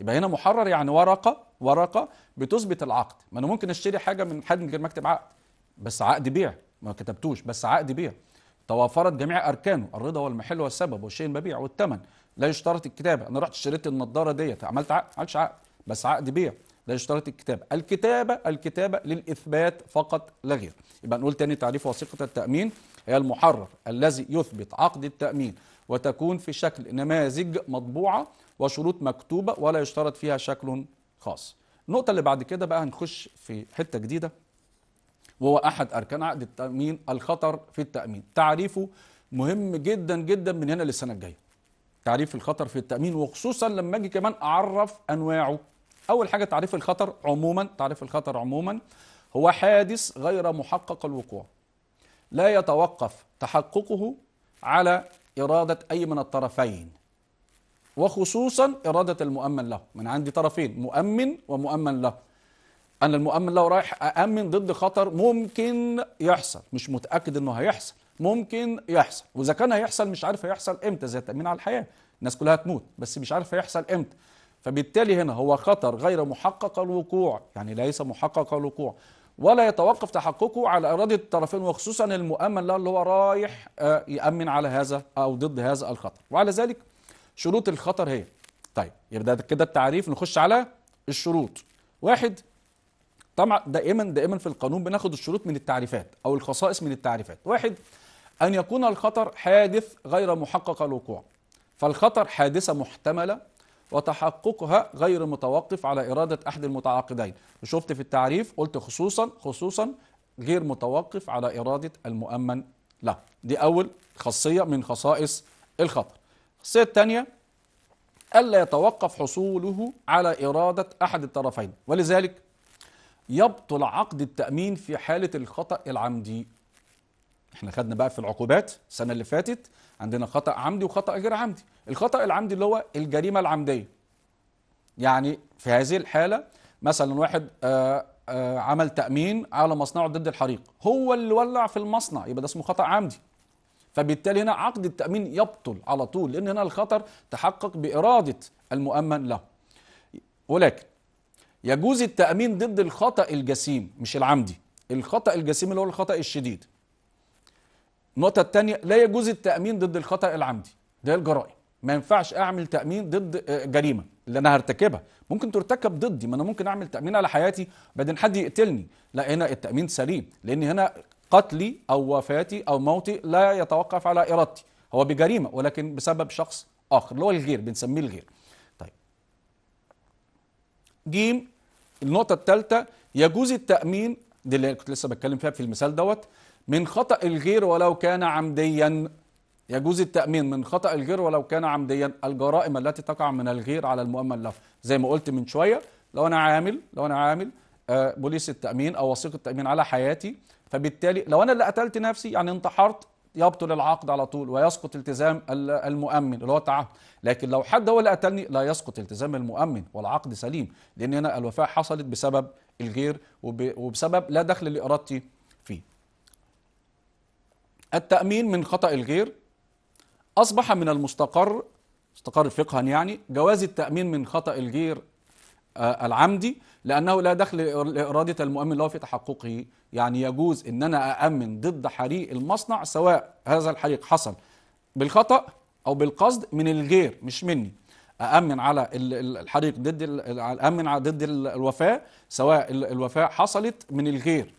يبقى هنا محرر يعني ورقة ورقة بتثبت العقد ما أنا ممكن أشتري حاجة من حد من غير ما أكتب عقد بس عقد بيع ما كتبتوش بس عقد بيع توافرت جميع أركانه الرضا والمحل والسبب والشيء المبيع والثمن لا يشترط الكتابة أنا رحت اشتريت النضارة ديت عملت عقد عملتش عقد بس عقد بيع ده يشترط الكتابة الكتابة الكتابة للإثبات فقط لا غير يبقى نقول تاني تعريف وثيقة التأمين هي المحرر الذي يثبت عقد التأمين وتكون في شكل نماذج مطبوعة وشروط مكتوبة ولا يشترط فيها شكل خاص النقطة اللي بعد كده بقى هنخش في حتة جديدة وهو أحد أركان عقد التأمين الخطر في التأمين تعريفه مهم جدا جدا من هنا للسنة الجاية تعريف الخطر في التأمين وخصوصا لما أجي كمان أعرف أنواعه اول حاجه تعريف الخطر عموما تعريف الخطر عموما هو حادث غير محقق الوقوع لا يتوقف تحققه على اراده اي من الطرفين وخصوصا اراده المؤمن له من عندي طرفين مؤمن ومؤمن له انا المؤمن لو رايح اامن ضد خطر ممكن يحصل مش متاكد انه هيحصل ممكن يحصل واذا كان هيحصل مش عارف هيحصل امتى زي التامين على الحياه الناس كلها تموت بس مش عارف هيحصل امتى فبالتالي هنا هو خطر غير محقق الوقوع يعني ليس محقق الوقوع ولا يتوقف تحققه على إرادة الطرفين وخصوصا المؤمن اللي هو رايح آه، يأمن على هذا أو ضد هذا الخطر وعلى ذلك شروط الخطر هي طيب يبقى كده التعريف نخش على الشروط واحد طبعا دائما دائما في القانون بناخد الشروط من التعريفات أو الخصائص من التعريفات واحد أن يكون الخطر حادث غير محقق الوقوع فالخطر حادثة محتملة وتحققها غير متوقف على إرادة أحد المتعاقدين شفت في التعريف قلت خصوصا خصوصا غير متوقف على إرادة المؤمن له دي أول خاصية من خصائص الخطر الخاصية الثانية ألا يتوقف حصوله على إرادة أحد الطرفين ولذلك يبطل عقد التأمين في حالة الخطأ العمدي احنا خدنا بقى في العقوبات السنة اللي فاتت عندنا خطأ عمدي وخطأ غير عمدي الخطأ العمدي اللي هو الجريمة العمدية يعني في هذه الحالة مثلا واحد آه، آه، عمل تأمين على مصنعه ضد الحريق هو اللي ولع في المصنع يبقى ده اسمه خطأ عمدي فبالتالي هنا عقد التأمين يبطل على طول لأن هنا الخطر تحقق بإرادة المؤمن له ولكن يجوز التأمين ضد الخطأ الجسيم مش العمدي الخطأ الجسيم اللي هو الخطأ الشديد النقطة الثانية لا يجوز التأمين ضد الخطأ العمدي ده الجرائم ما ينفعش اعمل تامين ضد آه، جريمه اللي انا هرتكبها ممكن ترتكب ضدي ما انا ممكن اعمل تامين على حياتي بعدين حد يقتلني لا هنا التامين سليم لان هنا قتلي او وفاتي او موتي لا يتوقف على ارادتي هو بجريمه ولكن بسبب شخص اخر اللي هو الغير بنسميه الغير طيب جيم النقطه الثالثه يجوز التامين دي اللي كنت لسه بتكلم فيها في المثال دوت من خطا الغير ولو كان عمديا يجوز التأمين من خطأ الغير ولو كان عمديا الجرائم التي تقع من الغير على المؤمن له زي ما قلت من شوية لو أنا عامل لو أنا عامل آه، بوليس التأمين أو وثيقة التأمين على حياتي فبالتالي لو أنا اللي قتلت نفسي يعني انتحرت يبطل العقد على طول ويسقط التزام المؤمن اللي هو التعهد لكن لو حد هو اللي قتلني لا يسقط التزام المؤمن والعقد سليم لان هنا الوفاه حصلت بسبب الغير وبسبب لا دخل لارادتي فيه التامين من خطا الغير أصبح من المستقر مستقر فقها يعني جواز التأمين من خطأ الجير آه، العمدي لأنه لا دخل لإرادة المؤمن له في تحققه يعني يجوز أن أنا أأمن ضد حريق المصنع سواء هذا الحريق حصل بالخطأ أو بالقصد من الجير مش مني أأمن على الحريق ضد أأمن ضد الوفاة سواء الوفاة حصلت من الغير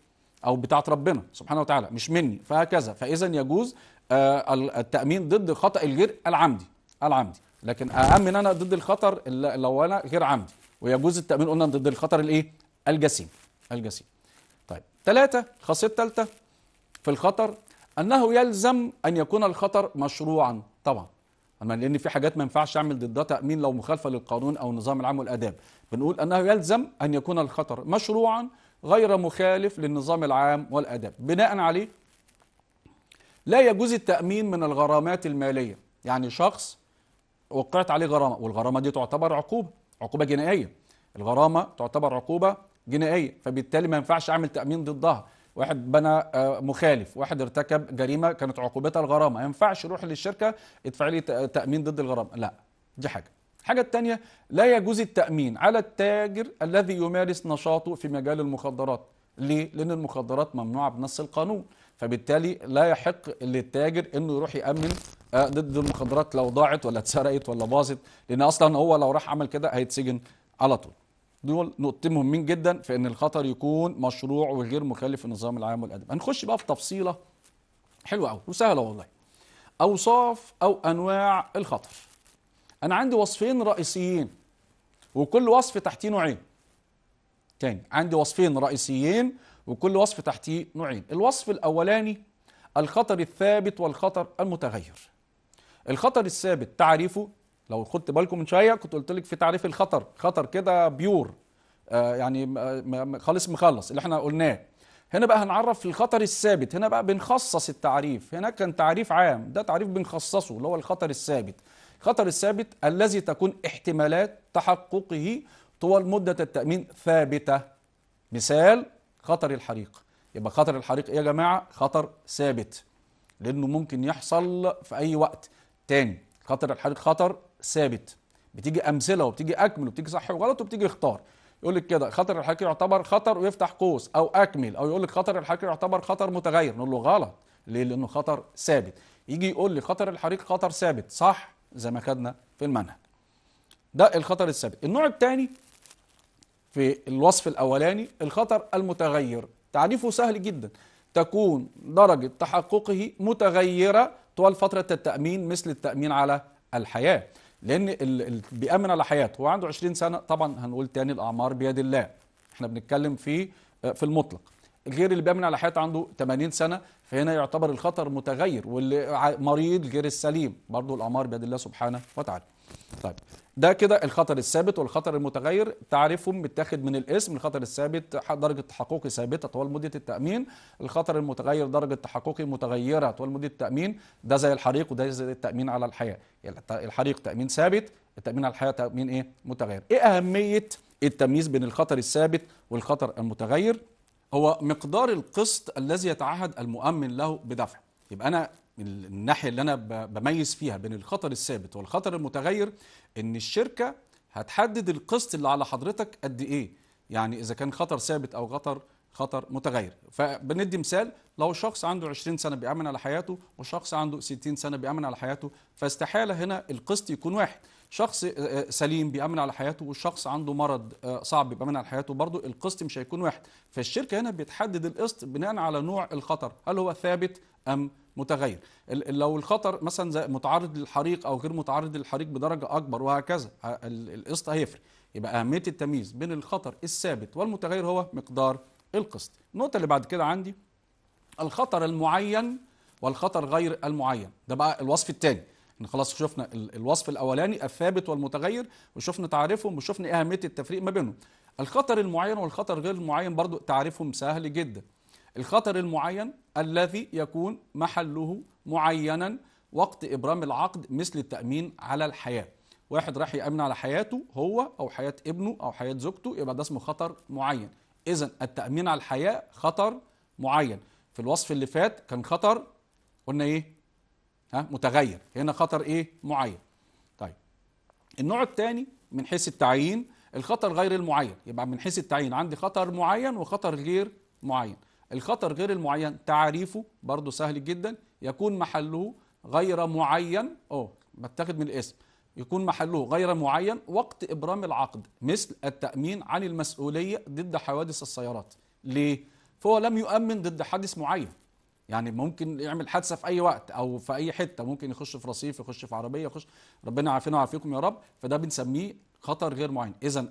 أو بتاعت ربنا سبحانه وتعالى مش مني فهكذا فإذا يجوز آه، التامين ضد خطا الغير العمدي العمدي لكن اامن انا ضد الخطر لو انا غير عمدي ويجوز التامين قلنا ضد الخطر الايه الجسيم الجسيم طيب ثلاثه خاصيه ثالثه في الخطر انه يلزم ان يكون الخطر مشروعا طبعا أما لأن في حاجات ما ينفعش أعمل ضدها تأمين لو مخالفة للقانون أو النظام العام والآداب بنقول أنه يلزم أن يكون الخطر مشروعا غير مخالف للنظام العام والآداب بناء عليه لا يجوز التأمين من الغرامات المالية يعني شخص وقعت عليه غرامة والغرامة دي تعتبر عقوبة عقوبة جنائية الغرامة تعتبر عقوبة جنائية فبالتالي ما ينفعش أعمل تأمين ضدها واحد بنى آه، مخالف واحد ارتكب جريمة كانت عقوبتها الغرامة ما ينفعش يروح للشركة ادفع لي تأمين ضد الغرامة لا دي حاجة الحاجة الثانية لا يجوز التأمين على التاجر الذي يمارس نشاطه في مجال المخدرات ليه؟ لأن المخدرات ممنوعة بنص القانون فبالتالي لا يحق للتاجر انه يروح يامن آه، ضد المخدرات لو ضاعت ولا اتسرقت ولا باظت لان اصلا هو لو راح عمل كده هيتسجن على طول دول نقطتين مهمين جدا في ان الخطر يكون مشروع وغير مكلف في النظام العام والادب هنخش بقى في تفصيله حلوه قوي وسهله والله اوصاف او انواع الخطر انا عندي وصفين رئيسيين وكل وصف تحتيه نوعين تاني عندي وصفين رئيسيين وكل وصف تحتيه نوعين الوصف الأولاني الخطر الثابت والخطر المتغير الخطر الثابت تعريفه لو خدت بالكم من شويه كنت قلت لك في تعريف الخطر خطر كده بيور آه يعني خالص مخلص اللي احنا قلناه هنا بقى هنعرف الخطر الثابت هنا بقى بنخصص التعريف هناك كان تعريف عام ده تعريف بنخصصه اللي هو الخطر الثابت الخطر الثابت الذي تكون احتمالات تحققه طوال مدة التأمين ثابتة مثال خطر الحريق يبقى خطر الحريق ايه يا جماعه خطر ثابت لانه ممكن يحصل في اي وقت تاني خطر الحريق خطر ثابت بتيجي امثله وبتيجي اكمل وبتيجي صح وغلط وبتيجي اختار يقول لك كده خطر الحريق يعتبر خطر ويفتح قوس او اكمل او يقول لك خطر الحريق يعتبر خطر متغير نقول له غلط ليه لانه خطر ثابت يجي يقول لي خطر الحريق خطر ثابت صح زي ما خدنا في المنهج ده الخطر الثابت النوع الثاني في الوصف الأولاني الخطر المتغير تعريفه سهل جدا تكون درجة تحققه متغيرة طوال فترة التأمين مثل التأمين على الحياة لأن اللي بيأمن على حياته هو عنده 20 سنة طبعا هنقول تاني الأعمار بيد الله احنا بنتكلم في آه، في المطلق غير اللي بيأمن على حياته عنده 80 سنة فهنا يعتبر الخطر متغير واللي مريض غير السليم برضه الأعمار بيد الله سبحانه وتعالى طيب ده كده الخطر الثابت والخطر المتغير تعريفهم متاخد من الاسم الخطر الثابت درجه تحققي ثابته طوال مده التامين الخطر المتغير درجه تحققي متغيره طوال مده التامين ده زي الحريق وده زي التامين على الحياه الحريق تامين ثابت التامين على الحياه تامين ايه متغير ايه اهميه التمييز بين الخطر الثابت والخطر المتغير هو مقدار القسط الذي يتعهد المؤمن له بدفعه يبقى انا الناحيه اللي انا بميز فيها بين الخطر الثابت والخطر المتغير ان الشركه هتحدد القسط اللي على حضرتك قد ايه يعني اذا كان خطر ثابت او خطر خطر متغير فبندي مثال لو شخص عنده 20 سنه بيامن على حياته وشخص عنده 60 سنه بيامن على حياته فاستحاله هنا القسط يكون واحد شخص آه، آه، سليم بيأمن على حياته وشخص عنده مرض آه، صعب بيأمن على حياته برضو القسط مش هيكون واحد فالشركة هنا بتحدد القسط بناء على نوع الخطر هل هو ثابت أم متغير لو الخطر مثلا متعرض للحريق او غير متعرض للحريق بدرجه اكبر وهكذا القسط هيفرق يبقى اهميه التمييز بين الخطر الثابت والمتغير هو مقدار القسط النقطه اللي بعد كده عندي الخطر المعين والخطر غير المعين ده بقى الوصف الثاني احنا خلاص شفنا الوصف الاولاني الثابت والمتغير وشفنا تعريفهم وشفنا إيه اهميه التفريق ما بينهم الخطر المعين والخطر غير المعين برضو تعريفهم سهل جدا الخطر المعين الذي يكون محله معينا وقت إبرام العقد مثل التأمين على الحياة واحد راح يأمن على حياته هو أو حياة ابنه أو حياة زوجته يبقى ده اسمه خطر معين إذا التأمين على الحياة خطر معين في الوصف اللي فات كان خطر قلنا إيه ها متغير هنا خطر إيه معين طيب النوع الثاني من حيث التعيين الخطر غير المعين يبقى من حيث التعيين عندي خطر معين وخطر غير معين الخطر غير المعين تعريفه برضه سهل جدا يكون محله غير معين اه بتاخد من الاسم يكون محله غير معين وقت ابرام العقد مثل التامين عن المسؤوليه ضد حوادث السيارات ليه فهو لم يؤمن ضد حادث معين يعني ممكن يعمل حادثه في اي وقت او في اي حته ممكن يخش في رصيف يخش في عربيه يخش ربنا يعافينا ويعافيكم يا رب فده بنسميه خطر غير معين اذا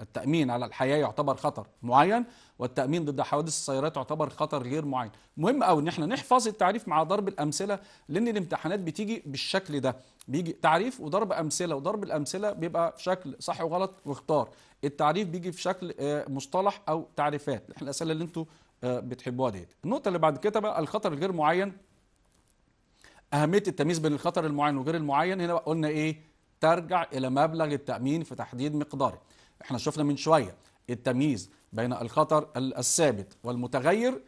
التامين على الحياه يعتبر خطر معين والتامين ضد حوادث السيارات يعتبر خطر غير معين مهم قوي ان احنا نحفظ التعريف مع ضرب الامثله لان الامتحانات بتيجي بالشكل ده بيجي تعريف وضرب امثله وضرب الامثله بيبقى في شكل صح وغلط واختار التعريف بيجي في شكل آه، مصطلح او تعريفات احنا الاسئله اللي انتوا آه، بتحبوها ديت النقطه اللي بعد كده بقى الخطر الغير معين اهميه التمييز بين الخطر المعين وغير المعين هنا قلنا ايه ترجع إلى مبلغ التأمين في تحديد مقداره احنا شفنا من شوية التمييز بين الخطر الثابت والمتغير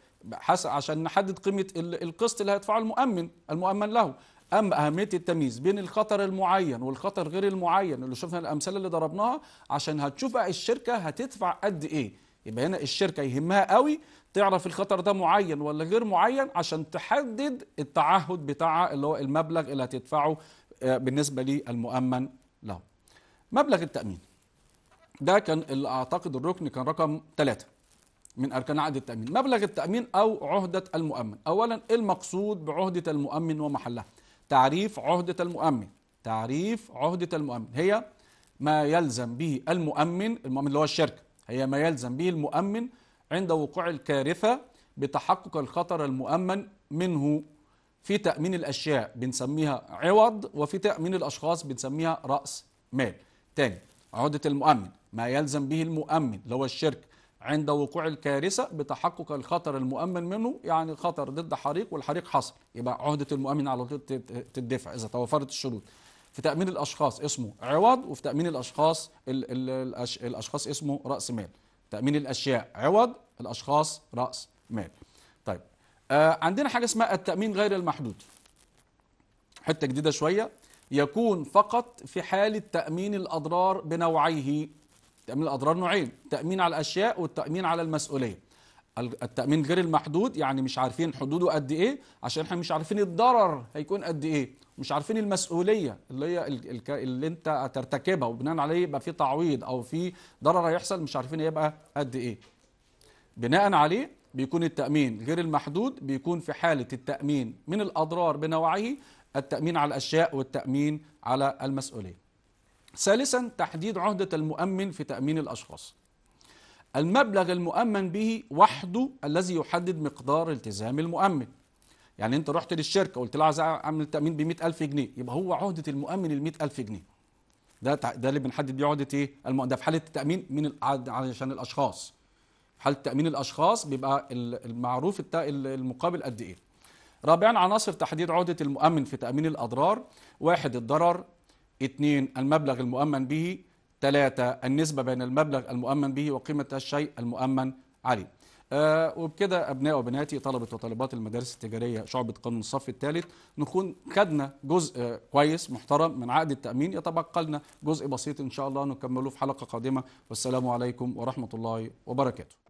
عشان نحدد قيمة القسط اللي هيدفعه المؤمن المؤمن له أما أهمية التمييز بين الخطر المعين والخطر غير المعين اللي شفنا الأمثلة اللي ضربناها عشان هتشوف بقى الشركة هتدفع قد إيه يبقى هنا الشركة يهمها قوي تعرف الخطر ده معين ولا غير معين عشان تحدد التعهد بتاعها اللي هو المبلغ اللي هتدفعه آه، بالنسبة للمؤمن له مبلغ التأمين ده كان اللي أعتقد الركن كان رقم ثلاثة من أركان عقد التأمين مبلغ التأمين أو عهدة المؤمن أولا إيه المقصود بعهدة المؤمن ومحلها تعريف عهدة المؤمن تعريف عهدة المؤمن هي ما يلزم به المؤمن المؤمن اللي هو الشركة هي ما يلزم به المؤمن عند وقوع الكارثة بتحقق الخطر المؤمن منه في تأمين الأشياء بنسميها عوض وفي تأمين الأشخاص بنسميها رأس مال تاني عهدة المؤمن ما يلزم به المؤمن اللي هو الشركة عند وقوع الكارثة بتحقق الخطر المؤمن منه يعني خطر ضد حريق والحريق حصل يبقى عهدة المؤمن على طول تدفع إذا توفرت الشروط في تأمين الأشخاص اسمه عوض وفي تأمين الأشخاص ال ال الأش الأشخاص اسمه رأس مال تأمين الأشياء عوض الأشخاص رأس مال آه، عندنا حاجه اسمها التامين غير المحدود حته جديده شويه يكون فقط في حاله تامين الاضرار بنوعيه تامين الاضرار نوعين تامين على الاشياء والتامين على المسؤوليه التامين غير المحدود يعني مش عارفين حدوده قد ايه عشان احنا مش عارفين الضرر هيكون قد ايه مش عارفين المسؤوليه اللي هي اللي انت هترتكبها وبناء عليه يبقى في تعويض او في ضرر هيحصل مش عارفين هيبقى قد ايه بناء عليه بيكون التأمين غير المحدود بيكون في حالة التأمين من الأضرار بنوعه التأمين على الأشياء والتأمين على المسؤولية ثالثا تحديد عهدة المؤمن في تأمين الأشخاص المبلغ المؤمن به وحده الذي يحدد مقدار التزام المؤمن يعني انت رحت للشركه قلت لها عايز اعمل تامين ب ألف جنيه يبقى هو عهده المؤمن ال ألف جنيه ده ده اللي بنحدد بيه عهده ايه؟ ده في حاله التامين من عشان الاشخاص حاله تامين الاشخاص بيبقى المعروف المقابل قد ايه رابعا عناصر تحديد عهده المؤمن في تامين الاضرار واحد الضرر اثنين المبلغ المؤمن به ثلاثة النسبة بين المبلغ المؤمن به وقيمة الشيء المؤمن عليه آه وبكده أبناء وبناتي طلبة وطالبات المدارس التجارية شعبة قانون الصف الثالث نكون خدنا جزء آه كويس محترم من عقد التأمين يتبقى لنا جزء بسيط إن شاء الله نكمله في حلقة قادمة والسلام عليكم ورحمة الله وبركاته